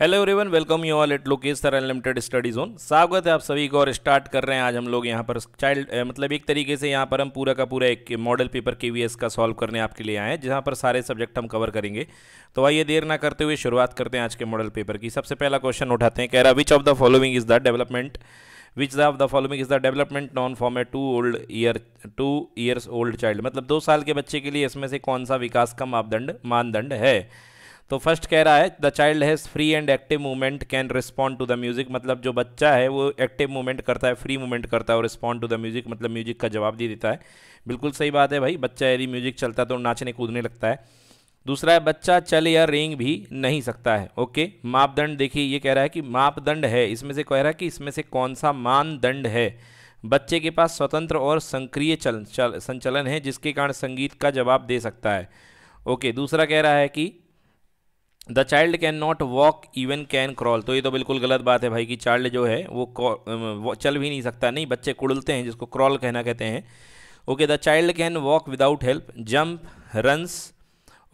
Hello everyone welcome you all at Lokesh sir unlimited study zone स्वागत है आप सभी को और स्टार्ट कर रहे हैं आज हम लोग यहाँ पर चाइल्ड मतलब एक तरीके से यहाँ पर हम पूरा का पूरा एक मॉडल पेपर के का सॉल्व करने आपके लिए आए हैं जहाँ पर सारे सब्जेक्ट हम कवर करेंगे तो आइए देर ना करते हुए शुरुआत करते हैं आज के मॉडल पेपर की सबसे पहला क्वेश्चन उठाते हैं कह रहा which of the following is the development which the of the following is the development non form a two old year two years old child मतलब दो साल के बच्चे के लिए इसमें से कौन सा विकास का मापदंड मानदंड है तो फर्स्ट कह रहा है the child has free and active movement can respond to the music मतलब जो बच्चा है वो एक्टिव मूवमेंट करता है फ्री मूवमेंट करता है और रिस्पॉन्ड टू द म्यूज़िक मतलब म्यूज़िक का जवाब दे देता है बिल्कुल सही बात है भाई बच्चा यदि म्यूज़िक चलता है तो नाचने कूदने लगता है दूसरा है बच्चा चल या रेंग भी नहीं सकता है ओके मापदंड देखिए ये कह रहा है कि मापदंड है इसमें से कह रहा है कि इसमें से कौन सा मानदंड है बच्चे के पास स्वतंत्र और संक्रिय चल, चल संचलन है जिसके कारण संगीत का जवाब दे सकता है ओके दूसरा कह रहा है कि the child can not walk even can crawl तो ये तो बिल्कुल गलत बात है भाई कि चाइल्ड जो है वो चल भी नहीं सकता नहीं बच्चे कुड़लते हैं जिसको क्रॉल कहना कहते हैं okay the child can walk without help jump runs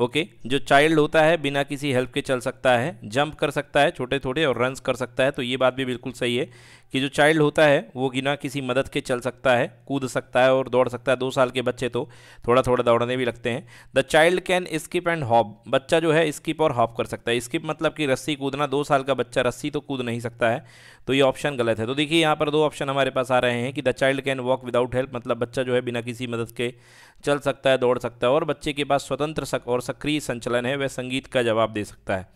okay जो चाइल्ड होता है बिना किसी हेल्प के चल सकता है जंप कर सकता है छोटे छोटे और रन्स कर सकता है तो ये बात भी बिल्कुल सही है कि जो चाइल्ड होता है वो बिना किसी मदद के चल सकता है कूद सकता है और दौड़ सकता है दो साल के बच्चे तो थोड़ा थोड़ा दौड़ने भी लगते हैं the child can skip and hop बच्चा जो है स्किप और हॉप कर सकता है स्किप मतलब कि रस्सी कूदना दो साल का बच्चा रस्सी तो कूद नहीं सकता है तो ये ऑप्शन गलत है तो देखिए यहाँ पर दो ऑप्शन हमारे पास आ रहे हैं कि the child can walk without help मतलब बच्चा जो है बिना किसी मदद के चल सकता है दौड़ सकता है और बच्चे के पास स्वतंत्र सक और सक्रिय संचलन है वह संगीत का जवाब दे सकता है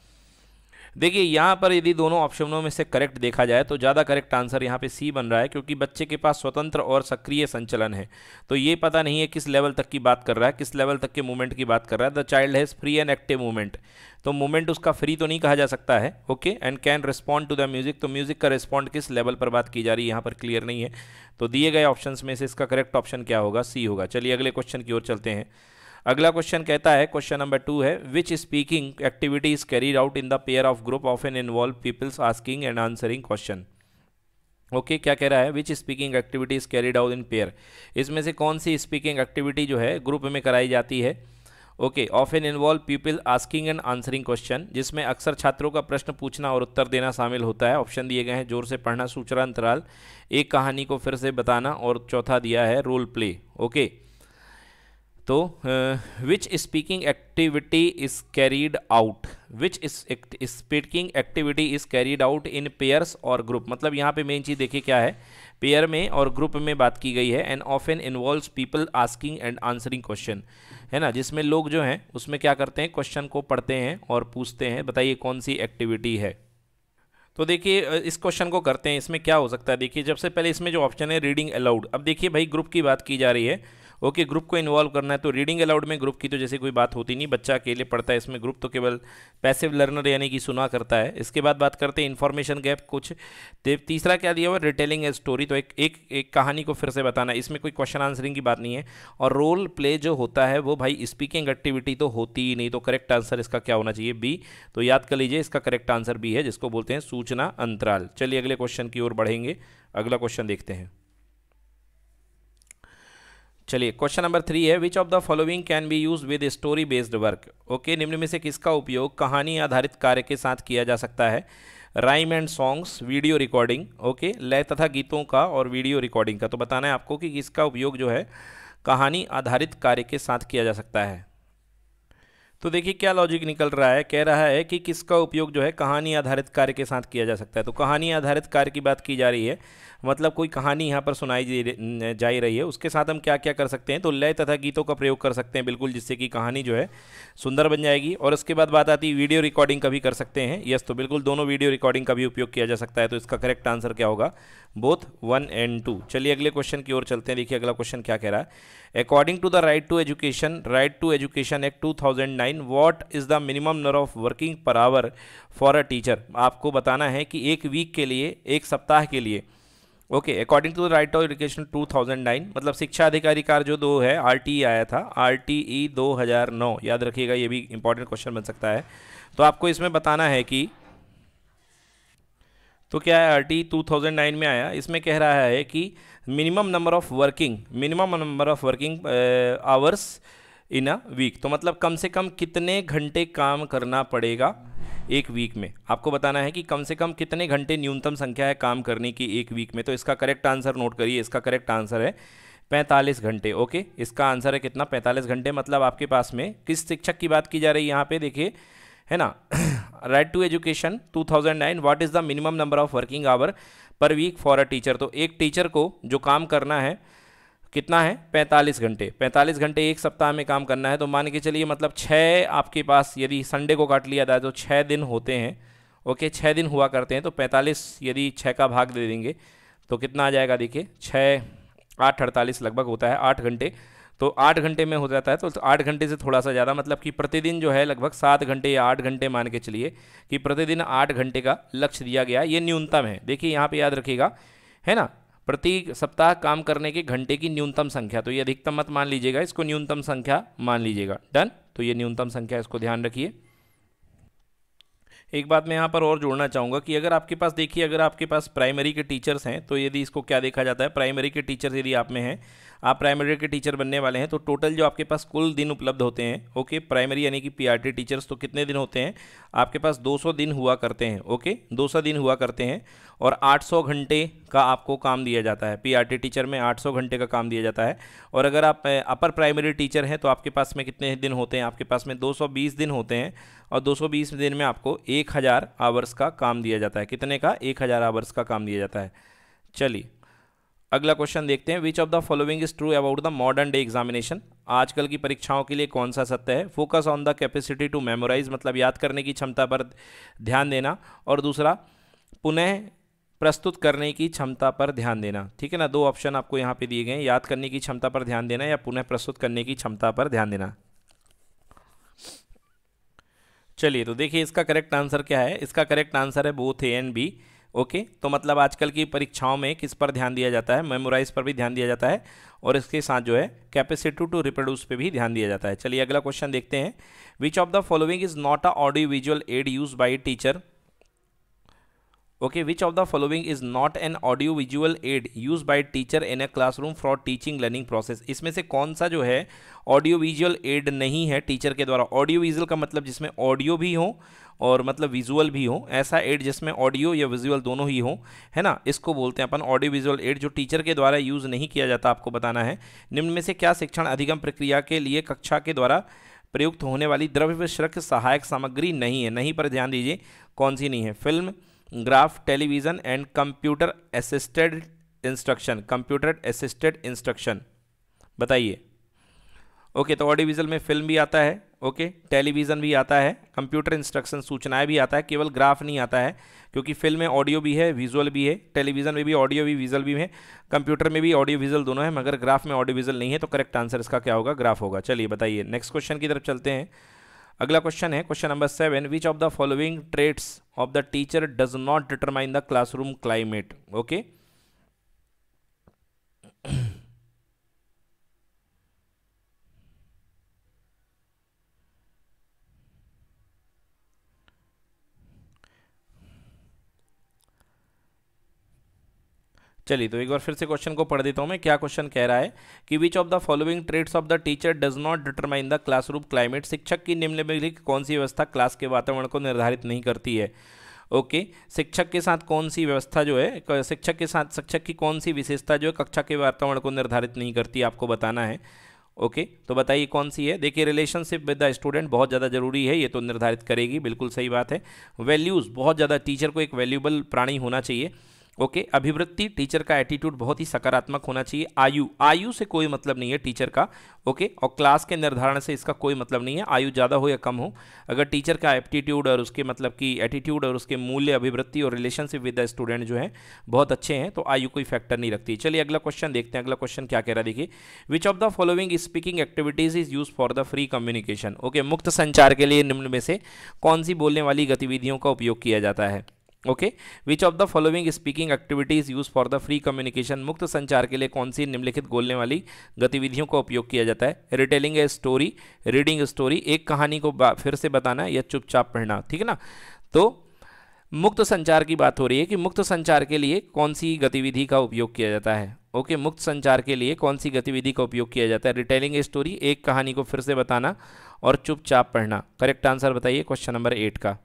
देखिए यहाँ पर यदि दोनों ऑप्शनों में से करेक्ट देखा जाए तो ज़्यादा करेक्ट आंसर यहाँ पे सी बन रहा है क्योंकि बच्चे के पास स्वतंत्र और सक्रिय संचलन है तो ये पता नहीं है किस लेवल तक की बात कर रहा है किस लेवल तक के मूवमेंट की बात कर रहा है the child has free and active movement तो मूवमेंट उसका फ्री तो नहीं कहा जा सकता है okay and can respond to the music तो म्यूजिक का रिस्पॉन्ड किस लेवल पर बात की जा रही है यहाँ पर क्लियर नहीं है तो दिए गए ऑप्शन में से इसका करेक्ट ऑप्शन क्या होगा सी होगा चलिए अगले क्वेश्चन की ओर चलते हैं अगला क्वेश्चन कहता है क्वेश्चन नंबर टू है which speaking activity is carried out in the pair of group of an involve peoples asking and answering question okay क्या कह रहा है which speaking activity is carried out in pair इसमें से कौन सी speaking activity जो है ग्रुप में कराई जाती है okay of an involve people asking and answering question जिसमें अक्सर छात्रों का प्रश्न पूछना और उत्तर देना शामिल होता है ऑप्शन दिए गए हैं जोर से पढ़ना सूचना अंतराल एक कहानी को फिर से बताना और चौथा दिया है रोल प्ले ओके okay. तो which speaking activity is carried out which speaking activity is carried out in pairs और ग्रुप मतलब यहाँ पे मेन चीज़ देखिए क्या है पेयर में और ग्रुप में बात की गई है and of an involve people asking and answering question है ना जिसमें लोग जो हैं उसमें क्या करते हैं क्वेश्चन को पढ़ते हैं और पूछते हैं बताइए कौन सी एक्टिविटी है तो देखिए इस क्वेश्चन को करते हैं इसमें क्या हो सकता है देखिए जब से पहले इसमें जो ऑप्शन है रीडिंग अलाउड अब देखिए भाई ग्रुप की बात की जा रही है ओके ग्रुप को इन्वॉल्व करना है तो रीडिंग अलाउड में ग्रुप की तो जैसे कोई बात होती नहीं बच्चा अकेले पढ़ता है इसमें ग्रुप तो केवल पैसिव लर्नर यानी कि सुना करता है इसके बाद बात करते हैं इन्फॉर्मेशन गैप कुछ तो तीसरा क्या दिया हुआ रिटेलिंग ए स्टोरी तो एक एक एक कहानी को फिर से बताना इसमें कोई क्वेश्चन आंसरिंग की बात नहीं है और रोल प्ले जो होता है वो भाई स्पीकिंग एक्टिविटी तो होती ही नहीं तो करेक्ट आंसर इसका क्या होना चाहिए बी तो याद कर लीजिए इसका करेक्ट आंसर बी है जिसको बोलते हैं सूचना अंतराल चलिए अगले क्वेश्चन की ओर बढ़ेंगे अगला क्वेश्चन देखते हैं चलिए क्वेश्चन नंबर थ्री है which of the following can be use with story based work okay निम्न में से किसका उपयोग कहानी आधारित कार्य के साथ किया जा सकता है rhyme and songs video recording okay लय तथा गीतों का और वीडियो रिकॉर्डिंग का तो बताना है आपको कि किसका उपयोग जो है कहानी आधारित कार्य के साथ किया जा सकता है तो देखिए क्या लॉजिक निकल रहा है कह रहा है कि किसका उपयोग जो है कहानी आधारित कार्य के साथ किया जा सकता है तो कहानी आधारित कार्य की बात की जा रही है मतलब कोई कहानी यहाँ पर सुनाई जा रही है उसके साथ हम क्या क्या कर सकते हैं तो लय तथा गीतों का प्रयोग कर सकते हैं बिल्कुल जिससे कि कहानी जो है सुंदर बन जाएगी और उसके बाद बात आती है वीडियो रिकॉर्डिंग का भी कर सकते हैं यस तो बिल्कुल दोनों वीडियो रिकॉर्डिंग का भी उपयोग किया जा सकता है तो इसका करेक्ट आंसर क्या होगा बोथ वन एंड टू चलिए अगले क्वेश्चन की ओर चलते हैं देखिए अगला क्वेश्चन क्या कह रहा है according to the right to education right to education act two thousand nine what is the minimum number of working per hour for a teacher आपको बताना है कि एक वीक के लिए एक सप्ताह के लिए okay according to the right of education 2009 मतलब शिक्षा अधिकारी कार जो दो है आर e आया था आर टी 2009 याद रखिएगा ये भी इंपॉर्टेंट क्वेश्चन बन सकता है तो आपको इसमें बताना है कि तो क्या है आर टी टू में आया इसमें कह रहा है कि minimum number of working minimum number of working hours in a week तो मतलब कम से कम कितने घंटे काम करना पड़ेगा एक वीक में आपको बताना है कि कम से कम कितने घंटे न्यूनतम संख्या है काम करने की एक वीक में तो इसका करेक्ट आंसर नोट करिए इसका करेक्ट आंसर है पैंतालीस घंटे ओके इसका आंसर है कितना पैंतालीस घंटे मतलब आपके पास में किस शिक्षक की बात की जा रही है यहाँ पे देखिए है ना right to education 2009 what is the minimum number of working hour per week for a teacher तो एक टीचर को जो काम करना है कितना है 45 घंटे 45 घंटे एक सप्ताह में काम करना है तो मान के चलिए मतलब छः आपके पास यदि संडे को काट लिया जाए तो छः दिन होते हैं ओके छः दिन हुआ करते हैं तो 45 यदि छः का भाग दे देंगे तो कितना आ जाएगा देखिए छः आठ अड़तालीस लगभग होता है आठ घंटे तो आठ घंटे में हो जाता है तो आठ घंटे से थोड़ा सा ज़्यादा मतलब कि प्रतिदिन जो है लगभग सात घंटे या आठ घंटे मान के चलिए कि प्रतिदिन आठ घंटे का लक्ष्य दिया गया ये न्यूनतम है देखिए यहाँ पर याद रखिएगा है ना प्रति सप्ताह काम करने के घंटे की न्यूनतम संख्या तो ये अधिकतम मत मान लीजिएगा इसको न्यूनतम संख्या मान लीजिएगा डन तो ये न्यूनतम संख्या इसको ध्यान रखिए एक बात मैं यहाँ पर और जोड़ना चाहूँगा कि अगर आपके पास देखिए अगर आपके पास प्राइमरी के टीचर्स हैं तो यदि इसको क्या देखा जाता है प्राइमरी के टीचर्स यदि आप में हैं आप प्राइमरी के टीचर बनने वाले हैं तो टोटल जो आपके पास कुल दिन उपलब्ध होते हैं ओके प्राइमरी यानी कि पीआरटी टीचर्स तो कितने दिन होते हैं आपके पास 200 दिन हुआ करते हैं ओके 200 दिन हुआ करते हैं और 800 घंटे का आपको काम दिया जाता है पीआरटी टीचर में 800 घंटे का काम दिया जाता है और अगर आप अपर प्राइमरी टीचर हैं तो आपके पास में कितने दिन होते हैं आपके पास में 220 दिन होते हैं और 220 दिन में आपको 1000 आवर्स का काम दिया जाता है कितने का 1000 आवर्स का काम दिया जाता है चलिए अगला क्वेश्चन देखते हैं which of the following is true about the modern day examination आजकल की परीक्षाओं के लिए कौन सा सत्य है focus on the capacity to memorise मतलब याद करने की क्षमता पर ध्यान देना और दूसरा पुनः प्रस्तुत करने की क्षमता पर ध्यान देना ठीक है ना दो ऑप्शन आपको यहाँ पे दिए गए हैं याद करने की क्षमता पर ध्यान देना या पुनः प्रस्तुत करने की क्षमता पर ध्यान देना चलिए तो देखिए इसका करेक्ट आंसर क्या है इसका करेक्ट आंसर है both A and B okay तो मतलब आजकल की परीक्षाओं में किस पर ध्यान दिया जाता है मेमोराइज पर भी ध्यान दिया जाता है और इसके साथ जो है कैपेसिटी टू रिप्रोड्यूस पे भी ध्यान दिया जाता है चलिए अगला क्वेश्चन देखते हैं which of the following is not a audio visual aid use by teacher okay which of the following is not an audio visual aid use by teacher in a classroom for teaching learning process इसमें से कौन सा जो है audio visual add नहीं है teacher के द्वारा ऑडियो विजुअल का मतलब जिसमें ऑडियो भी हो और मतलब विजुअल भी हो ऐसा एड जिसमें ऑडियो या विजुअल दोनों ही हो है ना इसको बोलते हैं अपन ऑडियो विजुअल एड जो टीचर के द्वारा यूज़ नहीं किया जाता आपको बताना है निम्न में से क्या शिक्षण अधिगम प्रक्रिया के लिए कक्षा के द्वारा प्रयुक्त होने वाली द्रव्य विश्रक सहायक सामग्री नहीं है नहीं पर ध्यान दीजिए कौन सी नहीं है film graph television and computer assisted instruction computer assisted instruction बताइए ओके तो ऑडियो विजल में फिल्म भी आता है ओके टेलीविज़न भी आता है कंप्यूटर इंस्ट्रक्शन सूचनाएं भी आता है केवल ग्राफ नहीं आता है क्योंकि फिल्म में ऑडियो भी है विजुअल भी है टेलीविज़न में भी ऑडियो भी विजुअल भी है कंप्यूटर में भी ऑडियो विजुअल दोनों है मगर ग्राफ में ऑडियो विजुअल नहीं है तो करेक्ट आंसर इसका क्या होगा ग्राफ होगा चलिए बताइए नेक्स्ट क्वेश्चन की तरफ चलते हैं अगला क्वेश्चन है question number seven which of the following traits of the teacher does not determine the classroom climate okay okay? चलिए तो एक बार फिर से क्वेश्चन को पढ़ देता हूँ मैं क्या क्वेश्चन कह रहा है कि which of the following traits of the teacher does not determine the classroom climate शिक्षक की निम्नलिखित कौन सी व्यवस्था क्लास के वातावरण को निर्धारित नहीं करती है ओके okay. शिक्षक के साथ कौन सी व्यवस्था जो है शिक्षक के साथ शिक्षक की कौन सी विशेषता जो है कक्षा के वातावरण को निर्धारित नहीं करती आपको बताना है ओके okay. तो बताइए कौन सी है देखिए रिलेशनशिप विद द स्टूडेंट बहुत ज़्यादा जरूरी है ये तो निर्धारित करेगी बिल्कुल सही बात है वैल्यूज़ बहुत ज़्यादा टीचर को एक वैल्यूबल प्राणी होना चाहिए ओके अभिवृत्ति टीचर का एटीट्यूड बहुत ही सकारात्मक होना चाहिए आयु आयु से कोई मतलब नहीं है टीचर का ओके और क्लास के निर्धारण से इसका कोई मतलब नहीं है आयु ज़्यादा हो या कम हो अगर टीचर का एप्टीट्यूड और उसके मतलब कि एटीट्यूड और उसके मूल्य अभिवृत्ति और रिलेशनशिप विद द स्टूडेंट जो है बहुत अच्छे हैं तो आयु कोई फैक्टर नहीं रखती चलिए अगला क्वेश्चन देखते हैं अगला क्वेश्चन क्या कह रहा है देखिए which of the following speaking activities is use for the free communication okay मुक्त संचार के लिए निम्न में से कौन सी बोलने वाली गतिविधियों का उपयोग किया जाता है okay which of the following speaking activities use for the free communication मुक्त संचार के लिए कौन सी निम्नलिखित बोलने वाली गतिविधियों का उपयोग किया जाता है retelling a story reading story एक कहानी को फिर से बताना या चुपचाप पढ़ना ठीक है ना तो मुक्त संचार की बात हो रही है कि मुक्त संचार के लिए कौन सी गतिविधि का उपयोग किया जाता है ओके okay, मुक्त संचार के लिए कौन सी गतिविधि का उपयोग किया जाता है रिटेलिंग स्टोरी एक कहानी को फिर से बताना और चुपचाप पढ़ना करेक्ट आंसर बताइए क्वेश्चन नंबर एट का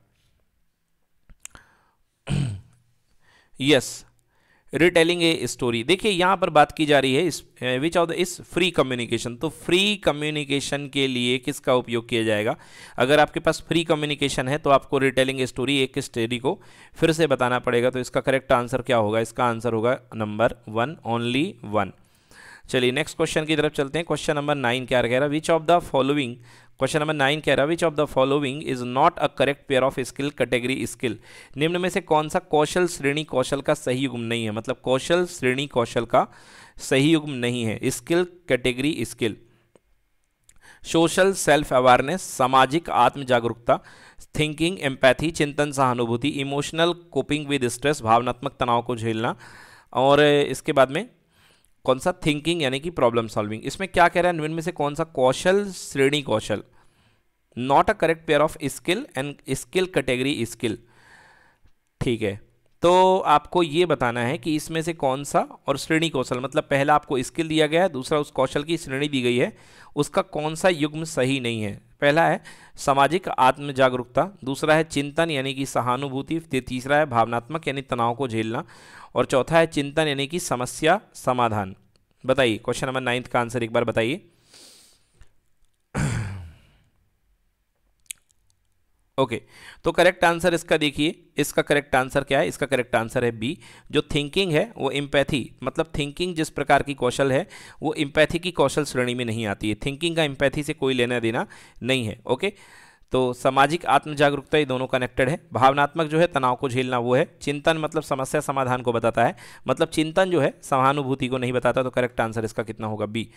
यस रिटेलिंग ए स्टोरी देखिए यहाँ पर बात की जा रही है इस विच ऑफ द इस फ्री कम्युनिकेशन तो फ्री कम्युनिकेशन के लिए किसका उपयोग किया जाएगा अगर आपके पास फ्री कम्युनिकेशन है तो आपको रिटेलिंग स्टोरी एक स्टोरी को फिर से बताना पड़ेगा तो इसका करेक्ट आंसर क्या होगा इसका आंसर होगा नंबर वन ओनली वन चलिए नेक्स्ट क्वेश्चन की तरफ चलते हैं क्वेश्चन नंबर नाइन क्या कह रहा है which of the following question number nine कह रहा है which of the following is not a correct pair of skill category skill निम्न में से कौन सा कौशल श्रेणी कौशल का सही युग्म नहीं है मतलब कौशल श्रेणी कौशल का सही युग्म नहीं है skill category skill social self awareness सामाजिक आत्म जागरूकता थिंकिंग एम्पैथी चिंतन सहानुभूति इमोशनल कोपिंग विद स्ट्रेस भावनात्मक तनाव को झेलना और इसके बाद में कौन सा थिंकिंग यानी कि प्रॉब्लम सॉल्विंग इसमें क्या कह रहा है में से कौन सा कौशल श्रेणी कौशल not a correct pair of skill and skill category skill ठीक है तो आपको ये बताना है कि इसमें से कौन सा और श्रेणी कौशल मतलब पहला आपको स्किल दिया गया है दूसरा उस कौशल की श्रेणी दी गई है उसका कौन सा युग्म सही नहीं है पहला है सामाजिक आत्म जागरूकता दूसरा है चिंतन यानी कि सहानुभूति तीसरा है भावनात्मक यानी तनाव को झेलना और चौथा है चिंतन यानी कि समस्या समाधान बताइए क्वेश्चन नंबर नाइन्थ का आंसर एक बार बताइए ओके तो करेक्ट आंसर इसका देखिए इसका करेक्ट आंसर क्या है इसका करेक्ट आंसर है बी जो थिंकिंग है वो इम्पैथी मतलब थिंकिंग जिस प्रकार की कौशल है वो इम्पैथी की कौशल श्रेणी में नहीं आती है थिंकिंग का इम्पैथी से कोई लेना देना नहीं है ओके okay? तो सामाजिक आत्म जागरूकता ये दोनों कनेक्टेड है भावनात्मक जो है तनाव को झेलना वो है चिंतन मतलब समस्या समाधान को बताता है मतलब चिंतन जो है सहानुभूति को नहीं बताता तो करेक्ट आंसर इसका कितना होगा बी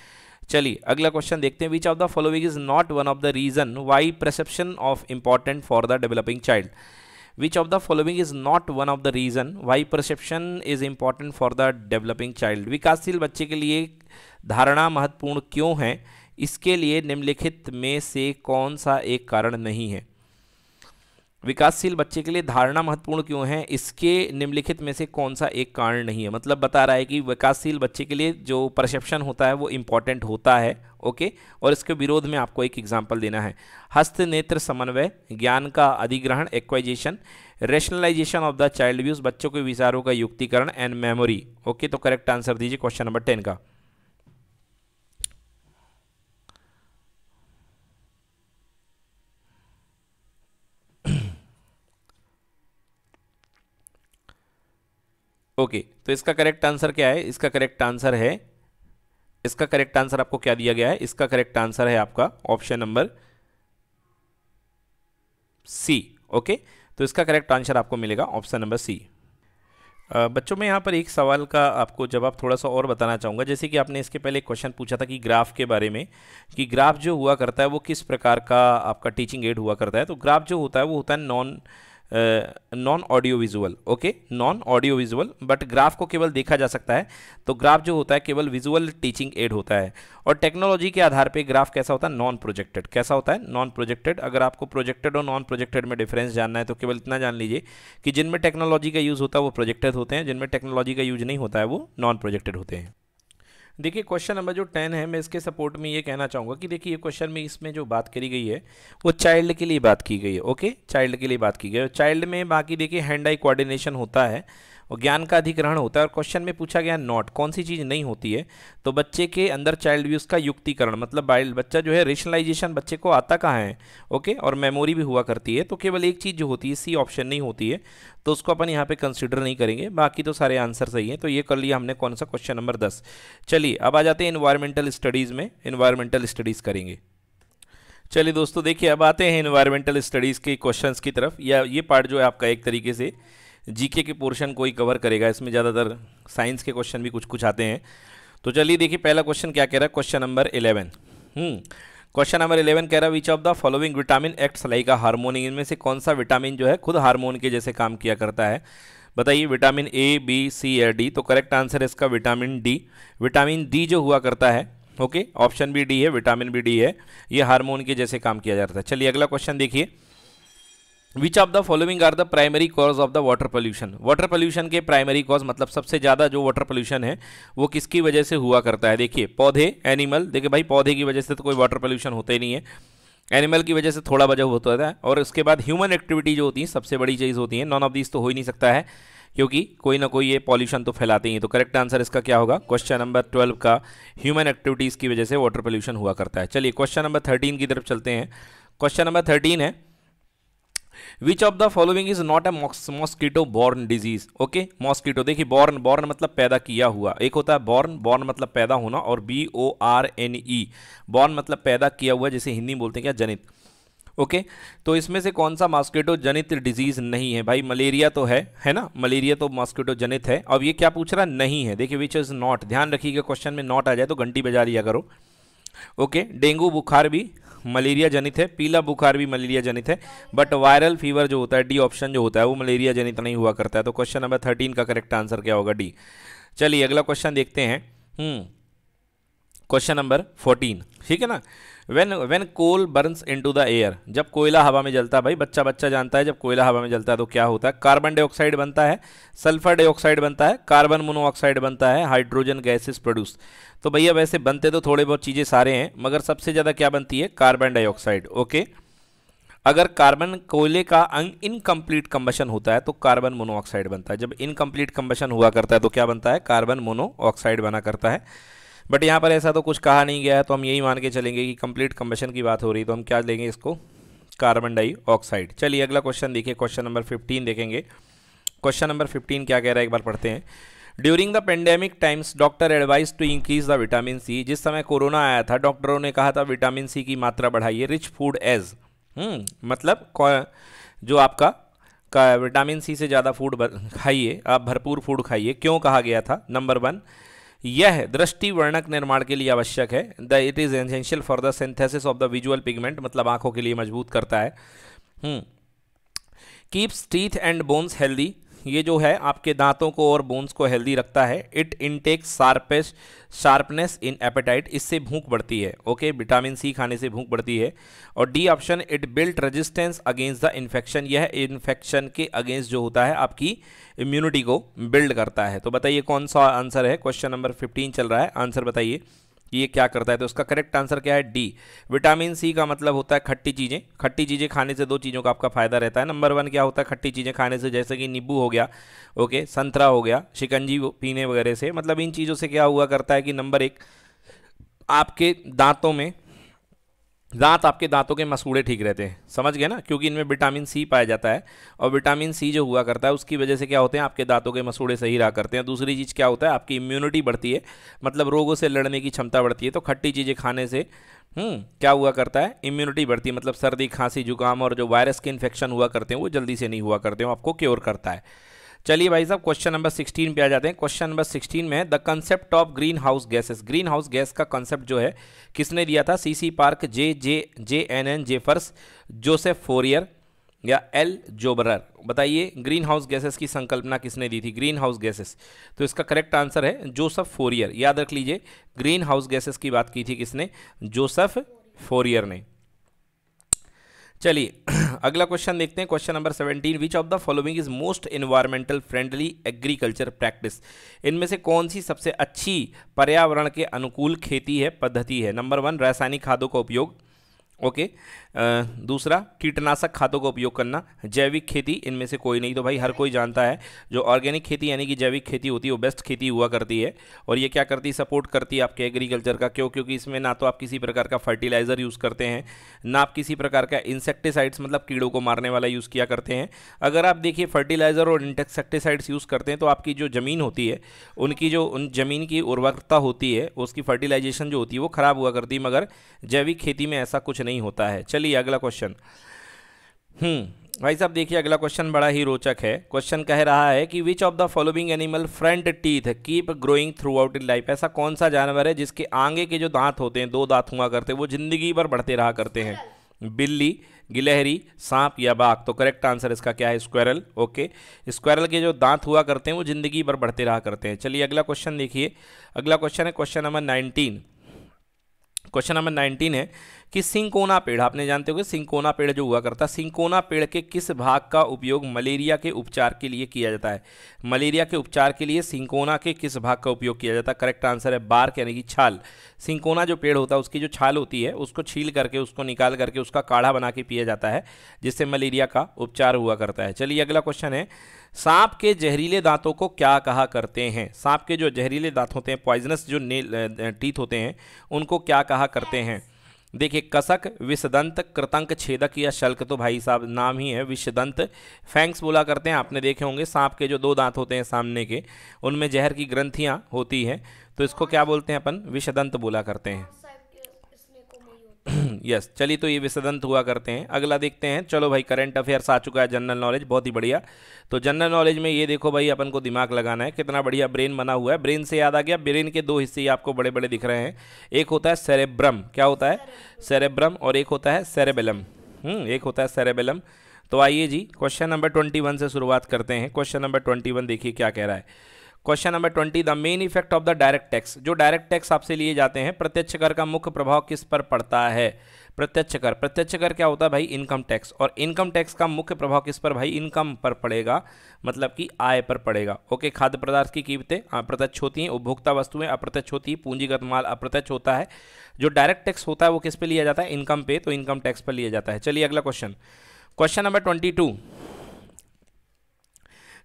चलिए अगला क्वेश्चन देखते हैं which of the following is not one of the reason why perception of important for the developing child which of the following is not one of the reason why perception is important for the developing child विकासशील बच्चे के लिए धारणा महत्वपूर्ण क्यों है इसके लिए निम्नलिखित में से कौन सा एक कारण नहीं है विकासशील बच्चे के लिए धारणा महत्वपूर्ण क्यों है इसके निम्नलिखित में से कौन सा एक कारण नहीं है मतलब बता रहा है कि विकासशील बच्चे के लिए जो परसेप्शन होता है वो इम्पॉर्टेंट होता है ओके और इसके विरोध में आपको एक एग्जाम्पल देना है हस्त नेत्र समन्वय ज्ञान का अधिग्रहण acquisition rationalization of the child views बच्चों के विचारों का युक्तिकरण एंड मेमोरी ओके तो करेक्ट आंसर दीजिए क्वेश्चन नंबर टेन का ओके तो इसका करेक्ट आंसर क्या है इसका करेक्ट आंसर है इसका करेक्ट आंसर आपको क्या दिया गया है इसका करेक्ट आंसर है आपका ऑप्शन नंबर सी ओके तो इसका करेक्ट आंसर आपको मिलेगा ऑप्शन नंबर सी बच्चों मैं यहाँ पर एक सवाल का आपको जवाब थोड़ा सा और बताना चाहूँगा जैसे कि आपने इसके पहले क्वेश्चन पूछा था कि ग्राफ के बारे में कि ग्राफ जो हुआ करता है वो किस प्रकार का आपका टीचिंग एड हुआ करता है तो ग्राफ जो होता है वो होता है non non audio visual okay non audio visual but graph को केवल देखा जा सकता है तो ग्राफ जो होता है केवल विजुअल टीचिंग एड होता है और टेक्नोलॉजी के आधार पे ग्राफ कैसा होता है नॉन प्रोजेक्टेड कैसा होता है नॉन प्रोजेक्टेड अगर आपको प्रोजेक्टेड और नॉन प्रोजेक्टेड में डिफरेंस जानना है तो केवल इतना जान लीजिए कि जिनमें टेक्नोलॉजी का यूज़ होता है वो प्रोजेक्टेड होते हैं जिनमें टेक्नोलॉजी का यूज नहीं होता है वो नॉन प्रोजेक्टेड होते हैं देखिए क्वेश्चन नंबर जो टेन है मैं इसके सपोर्ट में ये कहना चाहूँगा कि देखिए ये क्वेश्चन में इसमें जो बात करी गई है वो चाइल्ड के लिए बात की गई है ओके चाइल्ड के लिए बात की गई है चाइल्ड में बाकी देखिए हैंड आई कोऑर्डिनेशन होता है और ज्ञान का अधिग्रहण होता है और क्वेश्चन में पूछा गया नॉट कौन सी चीज़ नहीं होती है तो बच्चे के अंदर चाइल्ड व्यूज़ का युक्तिकरण मतलब बच्चा जो है रेशनलाइजेशन बच्चे को आता कहाँ है ओके और मेमोरी भी हुआ करती है तो केवल एक चीज़ जो होती है सी ऑप्शन नहीं होती है तो उसको अपन यहाँ पर कंसिडर नहीं करेंगे बाकी तो सारे आंसर सही हैं तो ये कर लिया हमने कौन सा क्वेश्चन नंबर दस चलिए अब आ जाते हैं इन्वायरमेंटल स्टडीज़ में इन्वायरमेंटल स्टडीज़ करेंगे चलिए दोस्तों देखिए अब आते हैं इन्वायरमेंटल स्टडीज़ के क्वेश्चंस की तरफ या ये पार्ट जो है आपका एक तरीके से जीके के पोर्शन कोई कवर करेगा इसमें ज़्यादातर साइंस के क्वेश्चन भी कुछ कुछ आते हैं तो चलिए देखिए पहला क्वेश्चन क्या कह रहा है question number eleven question number eleven कह रहा है which of the following vitamin acts like का हार्मोन इनमें से कौन सा विटामिन जो है खुद हार्मोन के जैसे काम किया करता है बताइए विटामिन ए बी सी या डी तो करेक्ट आंसर है इसका विटामिन डी विटामिन डी जो हुआ करता है ओके ऑप्शन बी डी है विटामिन बी डी है ये हार्मोन के जैसे काम किया जाता है चलिए अगला क्वेश्चन देखिए which of the following are the primary cause of the water pollution water pollution के प्राइमरी कॉज मतलब सबसे ज़्यादा जो वाटर पोल्यूशन है वो किसकी वजह से हुआ करता है देखिए पौधे एनिमल देखिए भाई पौधे की वजह से तो कोई वाटर पोल्यूशन होता ही नहीं है एनिमल की वजह से थोड़ा वजह होता है और उसके बाद ह्यूमन एक्टिविटी जो होती है सबसे बड़ी चीज़ होती है नॉन ऑफ दिस तो हो ही नहीं सकता है क्योंकि कोई ना कोई ये पॉल्यूशन तो फैलाते ही तो करेक्ट आंसर इसका क्या होगा क्वेश्चन नंबर ट्वेल्व का ह्यूमन एक्टिविटीज़ की वजह से वाटर पोल्यूशन हुआ करता है चलिए क्वेश्चन नंबर थर्टीन की तरफ चलते हैं क्वेश्चन नंबर थर्टीन है which of the following is not a mosquito borne disease okay mosquito देखिए बॉर्न बॉर्न मतलब पैदा किया हुआ एक होता है बॉर्न बॉर्न मतलब पैदा होना और B O R N E borne मतलब पैदा किया हुआ जैसे हिंदी बोलते हैं क्या जनित ओके okay? तो इसमें से कौन सा मॉस्किटो जनित डिजीज़ नहीं है भाई मलेरिया तो है है ना मलेरिया तो मॉस्किटो जनित है अब ये क्या पूछ रहा नहीं है देखिए विच इज़ नॉट ध्यान रखिएगा क्वेश्चन में नॉट आ जाए तो घंटी बजा लिया करो ओके okay? डेंगू बुखार भी मलेरिया जनित है पीला बुखार भी मलेरिया जनित है बट वायरल फीवर जो होता है डी ऑप्शन जो होता है वो मलेरिया जनित नहीं हुआ करता है तो क्वेश्चन नंबर थर्टीन का करेक्ट आंसर क्या होगा डी चलिए अगला क्वेश्चन देखते हैं क्वेश्चन नंबर फोर्टीन ठीक है ना when when coal into the air जब कोयला हवा में जलता है भाई बच्चा बच्चा जानता है जब कोयला हवा में जलता है तो क्या होता है कार्बन डाइऑक्साइड बनता है सल्फर डाइऑक्साइड बनता है कार्बन मोनोऑक्साइड बनता है हाइड्रोजन गैसेस प्रोड्यूस तो भैया वैसे बनते तो थोड़े बहुत चीज़ें सारे हैं मगर सबसे ज़्यादा क्या बनती है कार्बन डाइऑक्साइड ओके अगर कार्बन कोयले का अंग इनकम्प्लीट कम्बशन होता है तो कार्बन मोनोऑक्साइड बनता है जब इनकम्प्लीट कम्बशन हुआ करता है तो क्या बनता है कार्बन मोनोऑक्साइड बना करता है बट यहाँ पर ऐसा तो कुछ कहा नहीं गया तो हम यही मान के चलेंगे कि कंप्लीट कम्बेशन की बात हो रही तो हम क्या लेंगे इसको कार्बन डाइऑक्साइड चलिए अगला क्वेश्चन देखिए क्वेश्चन नंबर फिफ्टीन देखेंगे क्वेश्चन नंबर फिफ्टीन क्या कह रहा है एक बार पढ़ते हैं during the pandemic times doctor advice to increase the vitamin C जिस समय कोरोना आया था डॉक्टरों ने कहा था विटामिन सी की मात्रा बढ़ाइए रिच फूड एज मतलब जो आपका विटामिन सी से ज़्यादा फूड खाइए आप भरपूर फूड खाइए क्यों कहा गया था नंबर वन यह दृष्टि वर्णक निर्माण के लिए आवश्यक है the it is essential for the synthesis of the visual pigment मतलब आंखों के लिए मजबूत करता है keeps teeth and bones healthy ये जो है आपके दांतों को और बोन्स को हेल्दी रखता है it intake sharpness sharpness in appetite इससे भूख बढ़ती है ओके विटामिन सी खाने से भूख बढ़ती है और D option it built resistance against the infection यह इन्फेक्शन के अगेंस्ट जो होता है आपकी इम्यूनिटी को बिल्ड करता है तो बताइए कौन सा आंसर है क्वेश्चन नंबर फिफ्टीन चल रहा है आंसर बताइए कि ये क्या करता है तो इसका करेक्ट आंसर क्या है डी विटामिन सी का मतलब होता है खट्टी चीज़ें खट्टी चीज़ें खाने से दो चीज़ों का आपका फायदा रहता है नंबर वन क्या होता है खट्टी चीज़ें खाने से जैसे कि नींबू हो गया ओके संतरा हो गया शिकंजी पीने वगैरह से मतलब इन चीज़ों से क्या हुआ करता है कि नंबर एक आपके दांतों में दांत आपके दांतों के मसूड़े ठीक रहते हैं समझ गए ना क्योंकि इनमें विटामिन सी पाया जाता है और विटामिन सी जो हुआ करता है उसकी वजह से क्या होते हैं आपके दांतों के मसूड़े सही रहा करते हैं दूसरी चीज़ क्या होता है आपकी इम्यूनिटी बढ़ती है मतलब रोगों से लड़ने की क्षमता बढ़ती है तो खट्टी चीज़ें खाने से हम्म, क्या हुआ करता है इम्यूनिटी बढ़ती है मतलब सर्दी खांसी जुकाम और जो वायरस के इन्फेक्शन हुआ करते हैं वो जल्दी से नहीं हुआ करते हैं आपको क्योर करता है चलिए भाई साहब क्वेश्चन नंबर 16 पे आ जाते हैं क्वेश्चन नंबर 16 में the concept of greenhouse gases greenhouse gas का कंसेप्ट जो है किसने दिया था C C park J J J N N Jeffers Joseph Fourier या एल जोबरर बताइए ग्रीन हाउस गैसेस की संकल्पना किसने दी थी ग्रीन हाउस गैसेस तो इसका करेक्ट आंसर है जोसफ फोरियर याद रख लीजिए ग्रीन हाउस गैसेस की बात की थी किसने जोसफ फोरियर ने चलिए अगला क्वेश्चन देखते हैं question number seventeen which of the following is most environmental friendly agriculture practice इनमें से कौन सी सबसे अच्छी पर्यावरण के अनुकूल खेती है पद्धति है नंबर वन रासायनिक खादों का उपयोग ओके दूसरा कीटनाशक खादों का उपयोग करना जैविक खेती इनमें से कोई नहीं तो भाई हर कोई जानता है जो ऑर्गेनिक खेती यानी कि जैविक खेती होती है वो बेस्ट खेती हुआ करती है और ये क्या करती है सपोर्ट करती है आपके एग्रीकल्चर का क्यों क्योंकि इसमें ना तो आप किसी प्रकार का फर्टिलाइज़र यूज़ करते हैं ना आप किसी प्रकार का इंसेक्टिसाइड्स मतलब कीड़ों को मारने वाला यूज़ किया करते हैं अगर आप देखिए फर्टिलाइज़र और इंसेक्टिसाइड्स यूज़ करते हैं तो आपकी जो ज़मीन होती है उनकी जो उन ज़मीन की उर्वरता होती है उसकी फर्टिलाइजेशन जो होती है वो ख़राब हुआ करती है मगर जैविक खेती में ऐसा कुछ नहीं होता है चलिए अगला क्वेश्चन हम्म भाई साहब देखिए अगला क्वेश्चन बड़ा ही रोचक है क्वेश्चन कह रहा है कि which of the following animal front teeth keep growing throughout in life ऐसा कौन सा जानवर है जिसके आगे के जो दांत होते हैं दो दांत हुआ करते हैं वो जिंदगी भर बढ़ते रहा करते हैं बिल्ली गिलहरी सांप या बाघ तो करेक्ट आंसर इसका क्या है स्क्वायरल ओके स्क्वायरल के जो दांत हुआ करते हैं वो जिंदगी भर बढ़ते रहा करते हैं चलिए अगला क्वेश्चन देखिए अगला क्वेश्चन है question number nineteen question number nineteen है कि सिंकोना पेड़ आपने जानते हो कि सिंकोना पेड़ जो हुआ करता है सिंकोना पेड़ के किस भाग का उपयोग मलेरिया के उपचार के लिए किया जाता है मलेरिया के उपचार के लिए सिंकोना के किस भाग का उपयोग किया जाता है करेक्ट आंसर है के यानी कि छाल सिंकोना जो पेड़ होता है उसकी जो छाल होती है उसको छील करके उसको निकाल करके उसका काढ़ा बना के पिया जाता है जिससे मलेरिया का उपचार हुआ करता है चलिए अगला क्वेश्चन है सांप के जहरीले दांतों को क्या कहा करते हैं सांप के जो जहरीले दांत होते हैं पॉइजनस जो नील टीथ होते हैं उनको क्या कहा करते हैं देखिए कसक विषदंत कृतंक छेदक या शल्क तो भाई साहब नाम ही है विषदंत फैंक्स बोला करते हैं आपने देखे होंगे सांप के जो दो दांत होते हैं सामने के उनमें जहर की ग्रंथियाँ होती हैं तो इसको क्या बोलते हैं अपन विषदंत बोला करते हैं यस चलिए तो ये विसदंत हुआ करते हैं अगला देखते हैं चलो भाई करंट अफेयर्स आ चुका है जनरल नॉलेज बहुत ही बढ़िया तो जनरल नॉलेज में ये देखो भाई अपन को दिमाग लगाना है कितना बढ़िया ब्रेन बना हुआ है ब्रेन से याद आ गया ब्रेन के दो हिस्से आपको बड़े बड़े दिख रहे हैं एक होता है सेरेब्रम क्या होता है सेरेब्रम और एक होता है सेरेबेलम हम्म, एक होता है सेरेबेलम तो आइए जी क्वेश्चन नंबर ट्वेंटी वन से शुरुआत करते हैं क्वेश्चन नंबर ट्वेंटी वन देखिए क्या कह रहा है question number twenty the main effect of the direct tax जो डायरेक्ट टैक्स आपसे लिए जाते हैं प्रत्यक्ष कर का मुख्य प्रभाव किस पर पड़ता है प्रत्यक्ष कर प्रत्यक्ष कर क्या होता है भाई इनकम टैक्स और इनकम टैक्स का मुख्य प्रभाव किस पर भाई इनकम पर पड़ेगा मतलब कि आय पर पड़ेगा ओके खाद्य पदार्थ की कीमतें अप्रत्यक्ष होती हैं उपभोक्ता वस्तुएं अप्रत्यक्ष होती है पूंजीगत माल अप्रत्यक्ष होता है जो डायरेक्ट टैक्स होता है वो किस पर लिया जाता है इनकम पे तो इनकम टैक्स पर लिया जाता है चलिए अगला क्वेश्चन क्वेश्चन नंबर ट्वेंटी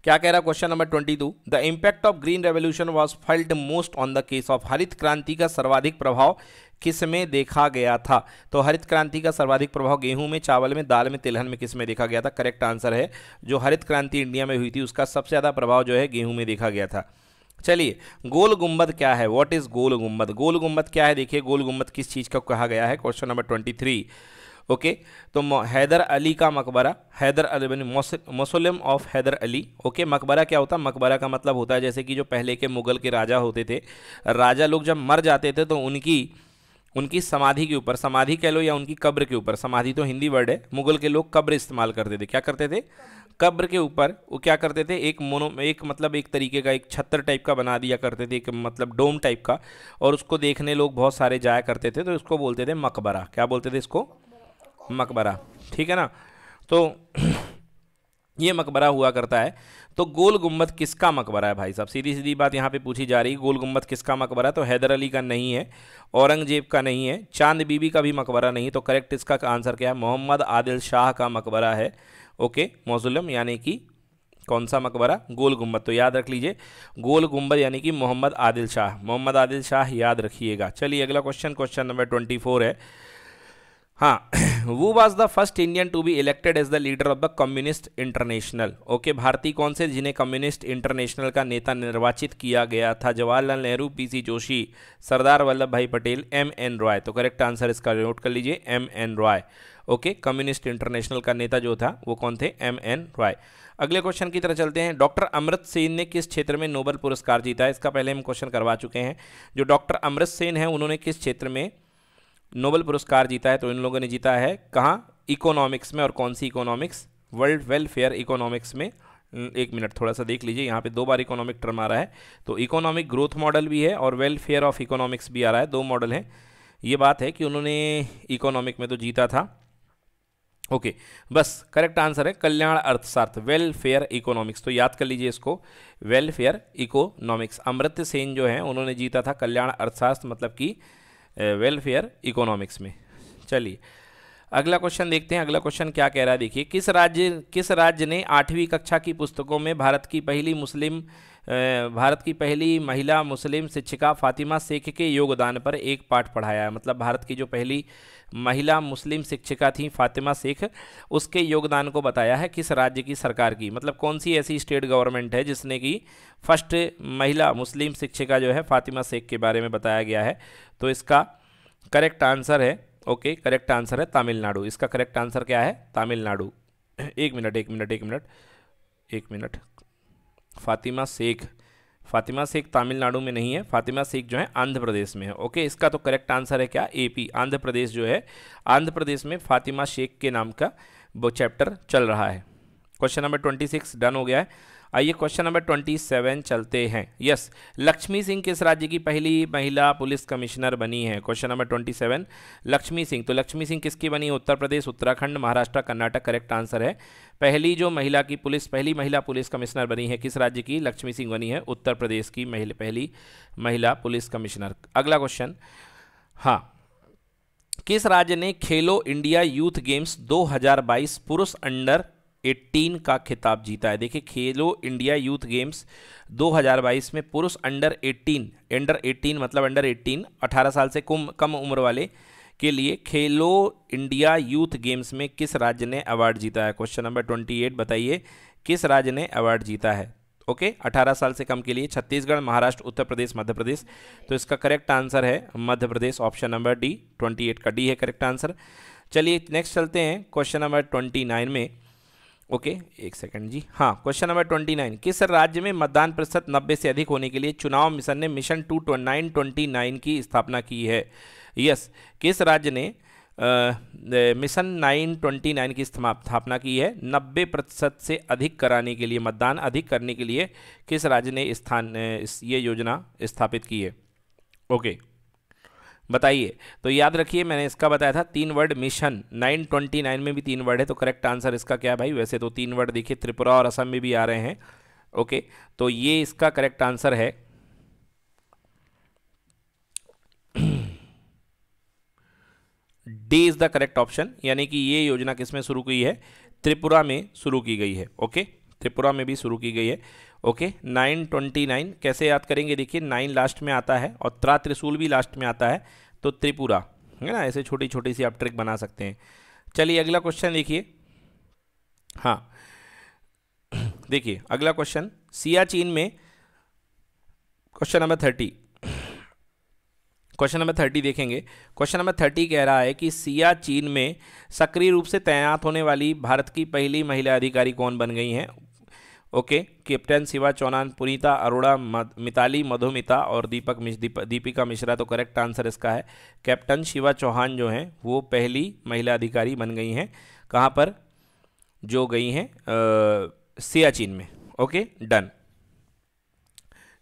क्या कह रहा question number twenty two the impact of green revolution was felt most on the case of हरित क्रांति का सर्वाधिक प्रभाव किस में देखा गया था तो हरित क्रांति का सर्वाधिक प्रभाव गेहूं में चावल में दाल में तिलहन में किस में देखा गया था करेक्ट आंसर है जो हरित क्रांति इंडिया में हुई थी उसका सबसे ज़्यादा प्रभाव जो है गेहूं में देखा गया था चलिए गोल गुम्बद क्या है वॉट इज़ गोल गुम्बद गोल गुम्बद क्या है देखिए गोल गुम्बद किस चीज़ का कहा गया है question number twenty three okay तो हैदर अली का मकबरा Hyder Ali mausoleum of Hyder Ali okay मकबरा क्या होता है मकबरा का मतलब होता है जैसे कि जो पहले के मुग़ल के राजा होते थे राजा लोग जब मर जाते थे तो उनकी उनकी समाधि के ऊपर समाधि कह लो या उनकी कब्र के ऊपर समाधि तो हिंदी वर्ड है मुगल के लोग कब्र इस्तेमाल करते थे क्या करते थे कब्र के ऊपर वो क्या करते थे एक मोनो एक मतलब एक तरीके का एक छत्तर टाइप का बना दिया करते थे एक मतलब डोम टाइप का और उसको देखने लोग बहुत सारे जाया करते थे तो इसको बोलते थे मकबरा क्या बोलते थे इसको मकबरा ठीक है ना तो ये मकबरा हुआ करता है तो गोल गुम्बद किसका मकबरा है भाई साहब सीधी सीधी बात यहाँ पे पूछी जा रही है गोल गुम्बद किसका मकबरा है तो हैदर अली का नहीं है औरंगजेब का नहीं है चांद बीबी का भी मकबरा नहीं तो करेक्ट इसका आंसर क्या है मोहम्मद आदिल शाह का मकबरा है ओके मौजुलम यानी कि कौन सा मकबरा गोल गुम्बद तो याद रख लीजिए गोल गुम्बद यानी कि मोहम्मद आदिल शाह मोहम्मद आदिल शाह याद रखिएगा चलिए अगला question question number twenty four है हाँ who was the first Indian to be elected as the leader of the communist international okay भारतीय कौन से जिन्हें कम्युनिस्ट इंटरनेशनल का नेता निर्वाचित किया गया था जवाहरलाल नेहरू सी जोशी सरदार वल्लभ भाई पटेल एम एन रॉय तो करेक्ट आंसर इसका नोट कर लीजिए M N Roy okay communist international का नेता जो था वो कौन थे एम एन रॉय अगले क्वेश्चन की तरह चलते हैं डॉक्टर अमृत सेन ने किस क्षेत्र में नोबल पुरस्कार जीता है इसका पहले हम क्वेश्चन करवा चुके हैं जो डॉक्टर अमृत सेन है उन्होंने किस क्षेत्र में नोबल पुरस्कार जीता है तो इन लोगों ने जीता है कहाँ इकोनॉमिक्स में और कौन सी इकोनॉमिक्स वर्ल्ड वेलफेयर इकोनॉमिक्स में एक मिनट थोड़ा सा देख लीजिए यहाँ पे दो बार इकोनॉमिक टर्म आ रहा है तो इकोनॉमिक ग्रोथ मॉडल भी है और वेलफेयर ऑफ इकोनॉमिक्स भी आ रहा है दो मॉडल हैं ये बात है कि उन्होंने इकोनॉमिक में तो जीता था ओके बस करेक्ट आंसर है कल्याण अर्थशास्त्र वेलफेयर इकोनॉमिक्स तो याद कर लीजिए इसको वेलफेयर इकोनॉमिक्स अमृत सेन जो है उन्होंने जीता था कल्याण अर्थशास्त्र मतलब कि वेलफेयर इकोनॉमिक्स में चलिए अगला क्वेश्चन देखते हैं अगला क्वेश्चन क्या कह रहा है देखिए किस राज्य किस राज्य ने आठवीं कक्षा की पुस्तकों में भारत की पहली मुस्लिम भारत की पहली महिला मुस्लिम शिक्षिका फातिमा शेख के योगदान पर एक पाठ पढ़ाया है मतलब भारत की जो पहली महिला मुस्लिम शिक्षिका थी फातिमा शेख उसके योगदान को बताया है किस राज्य की सरकार की मतलब कौन सी ऐसी स्टेट गवर्नमेंट है जिसने की फर्स्ट महिला मुस्लिम शिक्षिका जो है फातिमा शेख के बारे में बताया गया है तो इसका करेक्ट आंसर है ओके करेक्ट आंसर है तमिलनाडु इसका करेक्ट आंसर क्या है तमिलनाडु एक मिनट एक मिनट एक मिनट एक मिनट फातिमा शेख फातिमा शेख तमिलनाडु में नहीं है फातिमा शेख जो है आंध्र प्रदेश में है ओके इसका तो करेक्ट आंसर है क्या एपी आंध्र प्रदेश जो है आंध्र प्रदेश में फातिमा शेख के नाम का वो चैप्टर चल रहा है question number twenty six done हो गया है आइए क्वेश्चन नंबर ट्वेंटी सेवन चलते हैं यस लक्ष्मी सिंह किस राज्य की पहली महिला पुलिस कमिश्नर बनी है question number twenty seven Lakshmi Singh तो लक्ष्मी सिंह किसकी बनी उत्तर प्रदेश उत्तराखंड महाराष्ट्र कर्नाटक करेक्ट आंसर है पहली जो महिला की पुलिस पहली महिला पुलिस कमिश्नर बनी है किस राज्य की लक्ष्मी सिंह बनी है उत्तर प्रदेश की महिला पहली महिला पुलिस कमिश्नर अगला क्वेश्चन हाँ किस राज्य ने खेलो इंडिया यूथ गेम्स 2022 पुरुष अंडर 18 का खिताब जीता है देखिए खेलो इंडिया यूथ गेम्स 2022 में पुरुष अंडर 18 अंडर 18 मतलब अंडर 18 18 साल से कम कम उम्र वाले के लिए खेलो इंडिया यूथ गेम्स में किस राज्य ने अवार्ड जीता है क्वेश्चन नंबर 28 बताइए किस राज्य ने अवार्ड जीता है ओके 18 साल से कम के लिए छत्तीसगढ़ महाराष्ट्र उत्तर प्रदेश मध्य प्रदेश तो इसका करेक्ट आंसर है Madhya Pradesh option number D twenty का डी है करेक्ट आंसर चलिए नेक्स्ट चलते हैं क्वेश्चन नंबर ट्वेंटी में ओके एक सेकंड जी हाँ क्वेश्चन नंबर ट्वेंटी नाइन किस राज्य में मतदान प्रतिशत नब्बे से अधिक होने के लिए चुनाव मिशन ने mission two nine twenty nine की स्थापना की है यस किस राज्य ने मिशन नाइन ट्वेंटी नाइन की स्थापना की है नब्बे प्रतिशत से अधिक कराने के लिए मतदान अधिक करने के लिए किस राज्य ने स्थान ये योजना स्थापित की है ओके okay. बताइए तो याद रखिए मैंने इसका बताया था तीन वर्ड मिशन 929 में भी तीन वर्ड है तो करेक्ट आंसर इसका क्या भाई वैसे तो तीन वर्ड देखिए त्रिपुरा और असम में भी आ रहे हैं ओके तो ये इसका करेक्ट आंसर है D is the correct option यानी कि ये योजना किसमें शुरू की है त्रिपुरा में शुरू की गई है ओके त्रिपुरा में भी शुरू की गई है ओके नाइन ट्वेंटी नाइन कैसे याद करेंगे देखिए नाइन लास्ट में आता है और त्रा त्रिशूल भी लास्ट में आता है तो त्रिपुरा है ना ऐसे छोटी छोटी सी आप ट्रिक बना सकते हैं चलिए अगला क्वेश्चन देखिए हाँ देखिए अगला क्वेश्चन चीन में question number thirty question number thirty देखेंगे क्वेश्चन नंबर थर्टी कह रहा है कि सिया चीन में सक्रिय रूप से तैनात होने वाली भारत की पहली महिला अधिकारी कौन बन गई हैं ओके कैप्टन शिवा चौनान पुनीता अरोड़ा मिताली मधुमिता और दीपक मिश दीप, दीपिका मिश्रा तो करेक्ट आंसर इसका है कैप्टन शिवा चौहान जो हैं वो पहली महिला अधिकारी बन गई हैं कहाँ पर जो गई हैं सियाचिन में ओके डन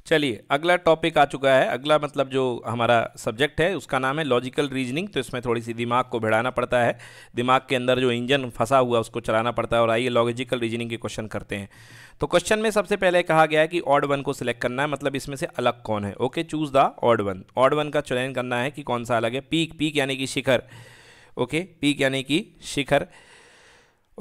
चलिए अगला टॉपिक आ चुका है अगला मतलब जो हमारा सब्जेक्ट है उसका नाम है लॉजिकल रीजनिंग तो इसमें थोड़ी सी दिमाग को भिड़ाना पड़ता है दिमाग के अंदर जो इंजन फंसा हुआ उसको चलाना पड़ता है और आइए लॉजिकल रीजनिंग के क्वेश्चन करते हैं तो क्वेश्चन में सबसे पहले कहा गया है कि ऑड वन को सिलेक्ट करना है मतलब इसमें से अलग कौन है okay choose the odd one odd one का चयन करना है कि कौन सा अलग है पीक पीक यानी कि शिखर ओके पीक यानी कि शिखर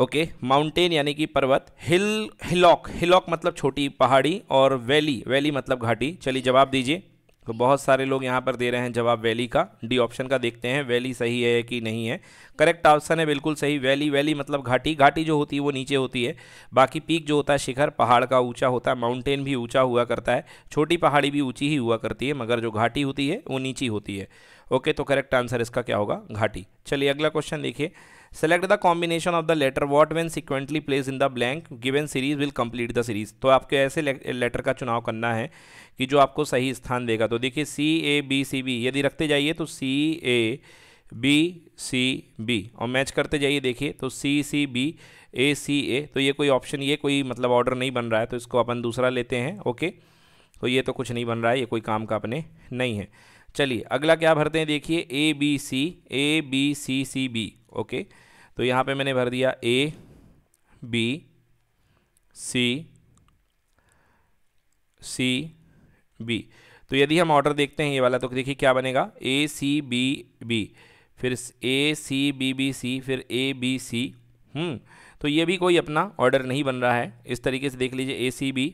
ओके माउंटेन यानी कि पर्वत हिल हिलॉक हिलॉक मतलब छोटी पहाड़ी और वैली वैली मतलब घाटी चलिए जवाब दीजिए तो बहुत सारे लोग यहाँ पर दे रहे हैं जवाब वैली का डी ऑप्शन का देखते हैं वैली सही है कि नहीं है करेक्ट ऑप्शन है बिल्कुल सही वैली वैली मतलब घाटी घाटी जो होती है वो नीचे होती है बाकी पीक जो होता है शिखर पहाड़ का ऊंचा होता है माउंटेन भी ऊंचा हुआ करता है छोटी पहाड़ी भी ऊंची ही हुआ करती है मगर जो घाटी होती है वो नीची होती है ओके तो करेक्ट आंसर इसका क्या होगा घाटी चलिए अगला क्वेश्चन देखिए select the combination of the letter what when sequentially place in the blank given series will complete the series तो आपको ऐसे लेटर का चुनाव करना है कि जो आपको सही स्थान देगा तो देखिए सी ए बी सी बी यदि रखते जाइए तो C A B C B और मैच करते जाइए देखिए तो सी सी बी ए सी ए तो ये कोई ऑप्शन ये कोई मतलब ऑर्डर नहीं बन रहा है तो इसको अपन दूसरा लेते हैं ओके तो ये तो कुछ नहीं बन रहा है ये कोई काम का अपने नहीं है चलिए अगला क्या भरते हैं देखिए A B C A B C C B okay तो यहाँ पे मैंने भर दिया ए बी सी सी बी तो यदि हम ऑर्डर देखते हैं ये वाला तो देखिए क्या बनेगा ए सी बी बी फिर ए सी बी बी सी फिर ए बी सी तो ये भी कोई अपना ऑर्डर नहीं बन रहा है इस तरीके से देख लीजिए ए सी बी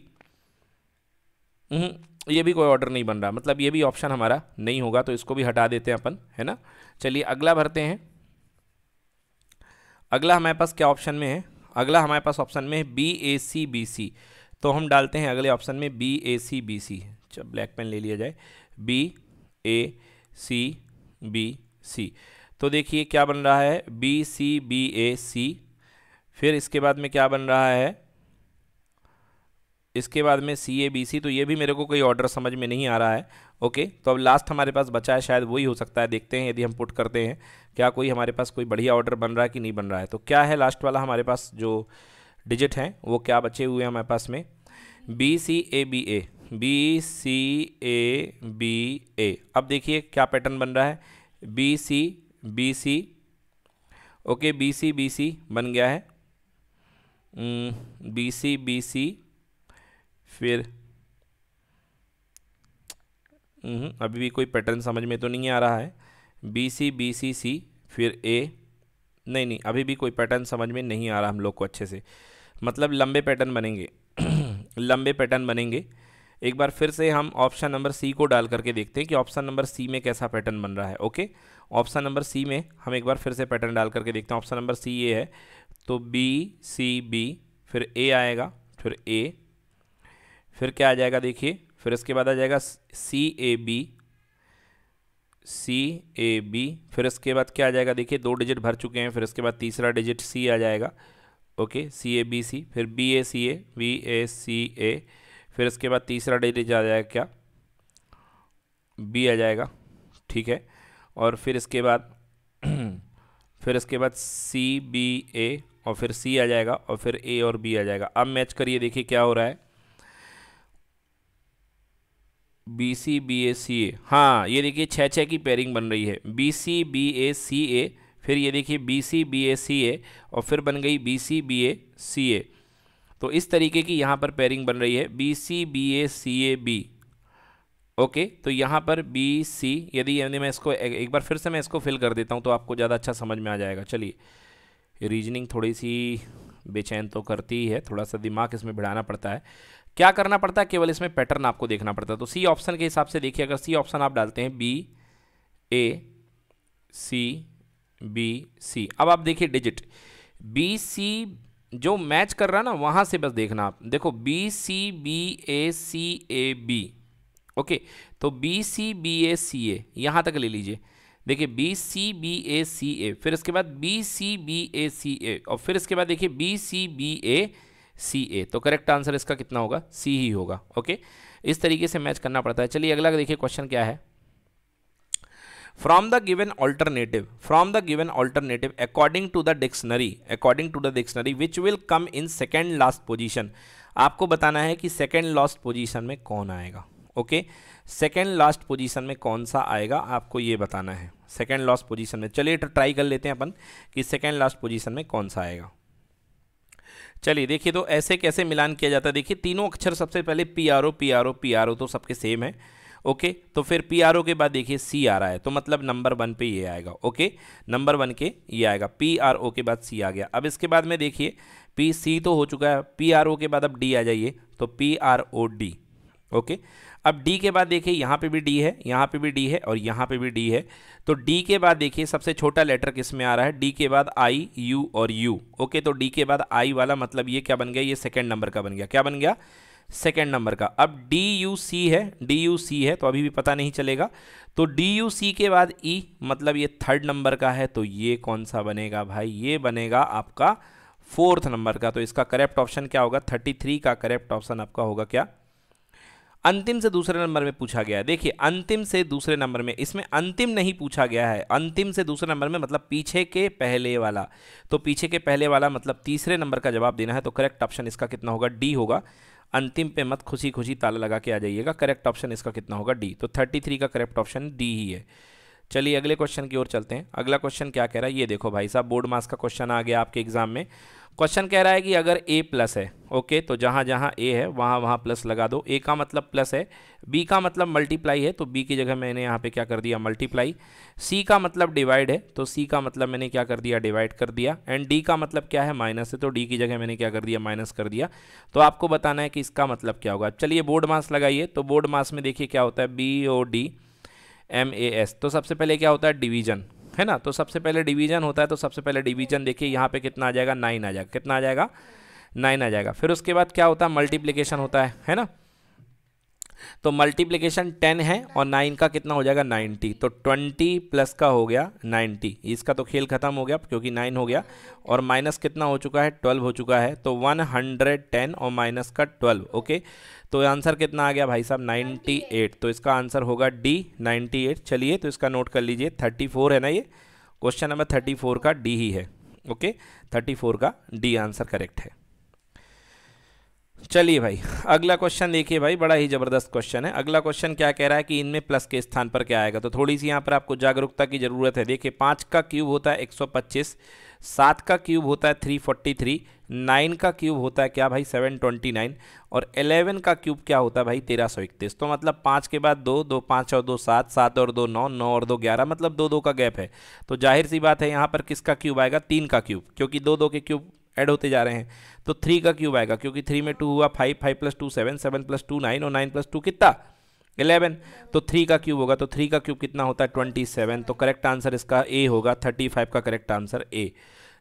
ये भी कोई ऑर्डर नहीं बन रहा मतलब ये भी ऑप्शन हमारा नहीं होगा तो इसको भी हटा देते हैं अपन है ना चलिए अगला भरते हैं अगला हमारे पास क्या ऑप्शन में है अगला हमारे पास ऑप्शन में है बी ए सी बी सी तो हम डालते हैं अगले ऑप्शन में बी ए सी बी सी चल ब्लैक पेन ले लिया जाए बी ए सी बी सी तो देखिए क्या बन रहा है बी सी बी ए सी फिर इसके बाद में क्या बन रहा है इसके बाद में सी ए बी सी तो ये भी मेरे को कोई ऑर्डर समझ में नहीं आ रहा है ओके तो अब लास्ट हमारे पास बचा है शायद वही हो सकता है देखते हैं यदि हम पुट करते हैं क्या कोई हमारे पास कोई बढ़िया ऑर्डर बन रहा है कि नहीं बन रहा है तो क्या है लास्ट वाला हमारे पास जो डिजिट हैं वो क्या बचे हुए हैं हमारे पास में B C A B A B C A B A अब देखिए क्या पैटर्न बन रहा है B C B C okay B C B C बन गया है बी सी बी सी फिर हम्म, अभी भी कोई पैटर्न समझ में तो नहीं आ रहा है बी सी बी सी सी फिर ए नहीं नहीं अभी भी कोई पैटर्न समझ में नहीं आ रहा हम लोग को अच्छे से मतलब लंबे पैटर्न बनेंगे लंबे पैटर्न बनेंगे एक बार फिर से हम ऑप्शन नंबर सी को डाल करके देखते हैं कि ऑप्शन नंबर सी में कैसा पैटर्न बन रहा है ओके ऑप्शन नंबर सी में हम एक बार फिर से पैटर्न डाल करके देखते हैं ऑप्शन नंबर सी ये है तो बी सी बी फिर ए आएगा फिर ए फिर क्या आ जाएगा देखिए फिर इसके बाद आ जाएगा सी A B C A B फिर इसके बाद क्या आ जाएगा देखिए दो डिजिट भर चुके हैं फिर इसके बाद तीसरा डिजिट सी आ जाएगा ओके सी ए बी सी फिर B A C A B A C ए फिर इसके बाद तीसरा डिजिट आ जाएगा क्या बी आ जाएगा ठीक है और फिर इसके बाद फिर इसके बाद सी बी ए और फिर सी आ जाएगा और फिर ए और बी आ जाएगा अब मैच करिए देखिए क्या हो रहा है B C B A C ए हाँ ये देखिए छः छः की पेयरिंग बन रही है B C B A C ए फिर ये देखिए B C B A C ए और फिर बन गई B C B A C ए तो इस तरीके की यहाँ पर पेयरिंग बन रही है B C B A C A B okay तो यहाँ पर बी सी यदि यानी मैं इसको एक बार फिर से मैं इसको फिल कर देता हूँ तो आपको ज़्यादा अच्छा समझ में आ जाएगा चलिए रीजनिंग थोड़ी सी बेचैन तो करती ही है थोड़ा सा दिमाग इसमें भिड़ाना पड़ता है क्या करना पड़ता है केवल इसमें पैटर्न आपको देखना पड़ता है तो सी ऑप्शन के हिसाब से देखिए अगर सी ऑप्शन आप डालते हैं बी ए सी बी सी अब आप देखिए डिजिट बी सी जो मैच कर रहा है ना वहाँ से बस देखना आप देखो B C B A C A B okay तो B C B A C A यहाँ तक ले लीजिए देखिए B C B A C ए फिर इसके बाद B C B A C ए और फिर इसके बाद देखिए B C B A C ए तो करेक्ट आंसर इसका कितना होगा सी ही होगा ओके इस तरीके से मैच करना पड़ता है चलिए अगला देखिए क्वेश्चन क्या है from the given alternative from the given alternative according to the dictionary according to the dictionary which will come in second last position आपको बताना है कि सेकेंड लास्ट पोजिशन में कौन आएगा ओके सेकेंड लास्ट पोजिशन में कौन सा आएगा आपको ये बताना है सेकेंड लास्ट पोजिशन में चलिए ट्राई कर लेते हैं अपन कि सेकेंड लास्ट पोजिशन में कौन सा आएगा चलिए देखिए तो ऐसे कैसे मिलान किया जाता है देखिए तीनों अक्षर सबसे पहले P R O P R O P R O तो सबके सेम है ओके तो फिर पी आर ओ के बाद देखिए सी आ रहा है तो मतलब नंबर वन पे ये आएगा ओके नंबर वन के ये आएगा पी आर ओ के बाद सी आ गया अब इसके बाद में देखिए पी सी तो हो चुका है पी आर ओ के बाद अब डी आ जाइए तो P R O D okay अब डी के बाद देखिए यहाँ पे भी डी है यहाँ पे भी डी है और यहाँ पे भी डी है तो डी के बाद देखिए सबसे छोटा लेटर किस में आ रहा है डी के बाद आई यू और यू ओके तो डी के बाद आई वाला मतलब ये क्या बन गया ये सेकेंड नंबर का बन गया क्या बन गया सेकेंड नंबर का अब डी यू सी है डी यू सी है तो अभी भी पता नहीं चलेगा तो डी यू सी के बाद ई e, मतलब ये थर्ड नंबर का है तो ये कौन सा बनेगा भाई ये बनेगा आपका फोर्थ नंबर का तो इसका करेक्ट ऑप्शन क्या होगा थर्टी थ्री का करेक्ट ऑप्शन आपका होगा क्या अंतिम से दूसरे नंबर में पूछा गया है देखिए अंतिम से दूसरे नंबर में इसमें अंतिम नहीं पूछा गया है अंतिम से दूसरे नंबर में मतलब पीछे के पहले वाला तो पीछे के पहले वाला मतलब तीसरे नंबर का जवाब देना है तो करेक्ट ऑप्शन इसका कितना होगा डी होगा अंतिम पे मत खुशी खुशी ताला लगा के आ जाइएगा करेक्ट ऑप्शन इसका कितना होगा डी तो थर्टी थ्री का करेक्ट ऑप्शन डी ही है चलिए अगले क्वेश्चन की ओर चलते हैं अगला क्वेश्चन क्या कह रहा है ये देखो भाई साहब बोर्ड मास का क्वेश्चन आ गया आपके एग्जाम में क्वेश्चन कह रहा है कि अगर ए प्लस है ओके तो जहाँ जहाँ ए है वहाँ वहाँ प्लस लगा दो ए का मतलब प्लस है बी का मतलब मल्टीप्लाई है तो बी की जगह मैंने यहाँ पे क्या कर दिया मल्टीप्लाई सी का मतलब डिवाइड है तो सी का मतलब मैंने क्या कर दिया डिवाइड कर दिया एंड डी का मतलब क्या है माइनस है तो डी की जगह मैंने क्या कर दिया माइनस कर दिया तो आपको बताना है कि इसका मतलब क्या होगा चलिए बोर्ड मास लगाइए तो बोर्ड मास में देखिए क्या होता है B O D M A S तो सबसे पहले क्या होता है डिवीजन है ना तो सबसे पहले डिवीजन होता है तो सबसे पहले डिवीजन देखिए यहाँ पे कितना आ जाएगा नाइन आ जाएगा कितना आ जाएगा नाइन आ जाएगा फिर उसके बाद क्या होता है मल्टीप्लीकेशन होता है है ना तो मल्टीप्लीकेशन टेन है और नाइन का कितना हो जाएगा नाइन्टी तो ट्वेंटी प्लस का हो गया नाइन्टी इसका तो खेल खत्म हो गया क्योंकि नाइन हो गया और माइनस कितना हो चुका है ट्वेल्व हो चुका है तो वन हंड्रेड टेन और माइनस का ट्वेल्व ओके तो आंसर कितना आ गया भाई साहब 98 तो इसका आंसर होगा डी 98 चलिए तो इसका नोट कर लीजिए 34 है ना ये क्वेश्चन नंबर 34 का डी ही है ओके 34 का डी आंसर करेक्ट है चलिए भाई अगला क्वेश्चन देखिए भाई बड़ा ही ज़बरदस्त क्वेश्चन है अगला क्वेश्चन क्या कह रहा है कि इनमें प्लस के स्थान पर क्या आएगा तो थोड़ी सी यहाँ पर आपको जागरूकता की ज़रूरत है देखिए पाँच का क्यूब होता है 125 सात का क्यूब होता है थ्री फोर्टी थ्री नाइन का क्यूब होता है क्या भाई सेवन ट्वेंटी नाइन और एलेवन का क्यूब क्या होता है भाई तेरह सौ इकतीस तो मतलब पाँच के बाद दो दो पाँच और दो सात सात और दो नौ नौ और दो ग्यारह मतलब दो दो का गैप है तो जाहिर सी बात है यहाँ पर किसका क्यूब आएगा तीन का क्यूब क्योंकि दो दो के क्यूब एड होते जा रहे हैं तो थ्री का क्यूब आएगा क्योंकि थ्री में टू हुआ five five plus two seven seven plus two nine और नाइन प्लस टू कितना इलेवन तो थ्री का क्यूब होगा तो थ्री का क्यूब कितना होता है ट्वेंटी सेवन तो करेक्ट आंसर इसका ए होगा थर्टी फाइव का करेक्ट आंसर ए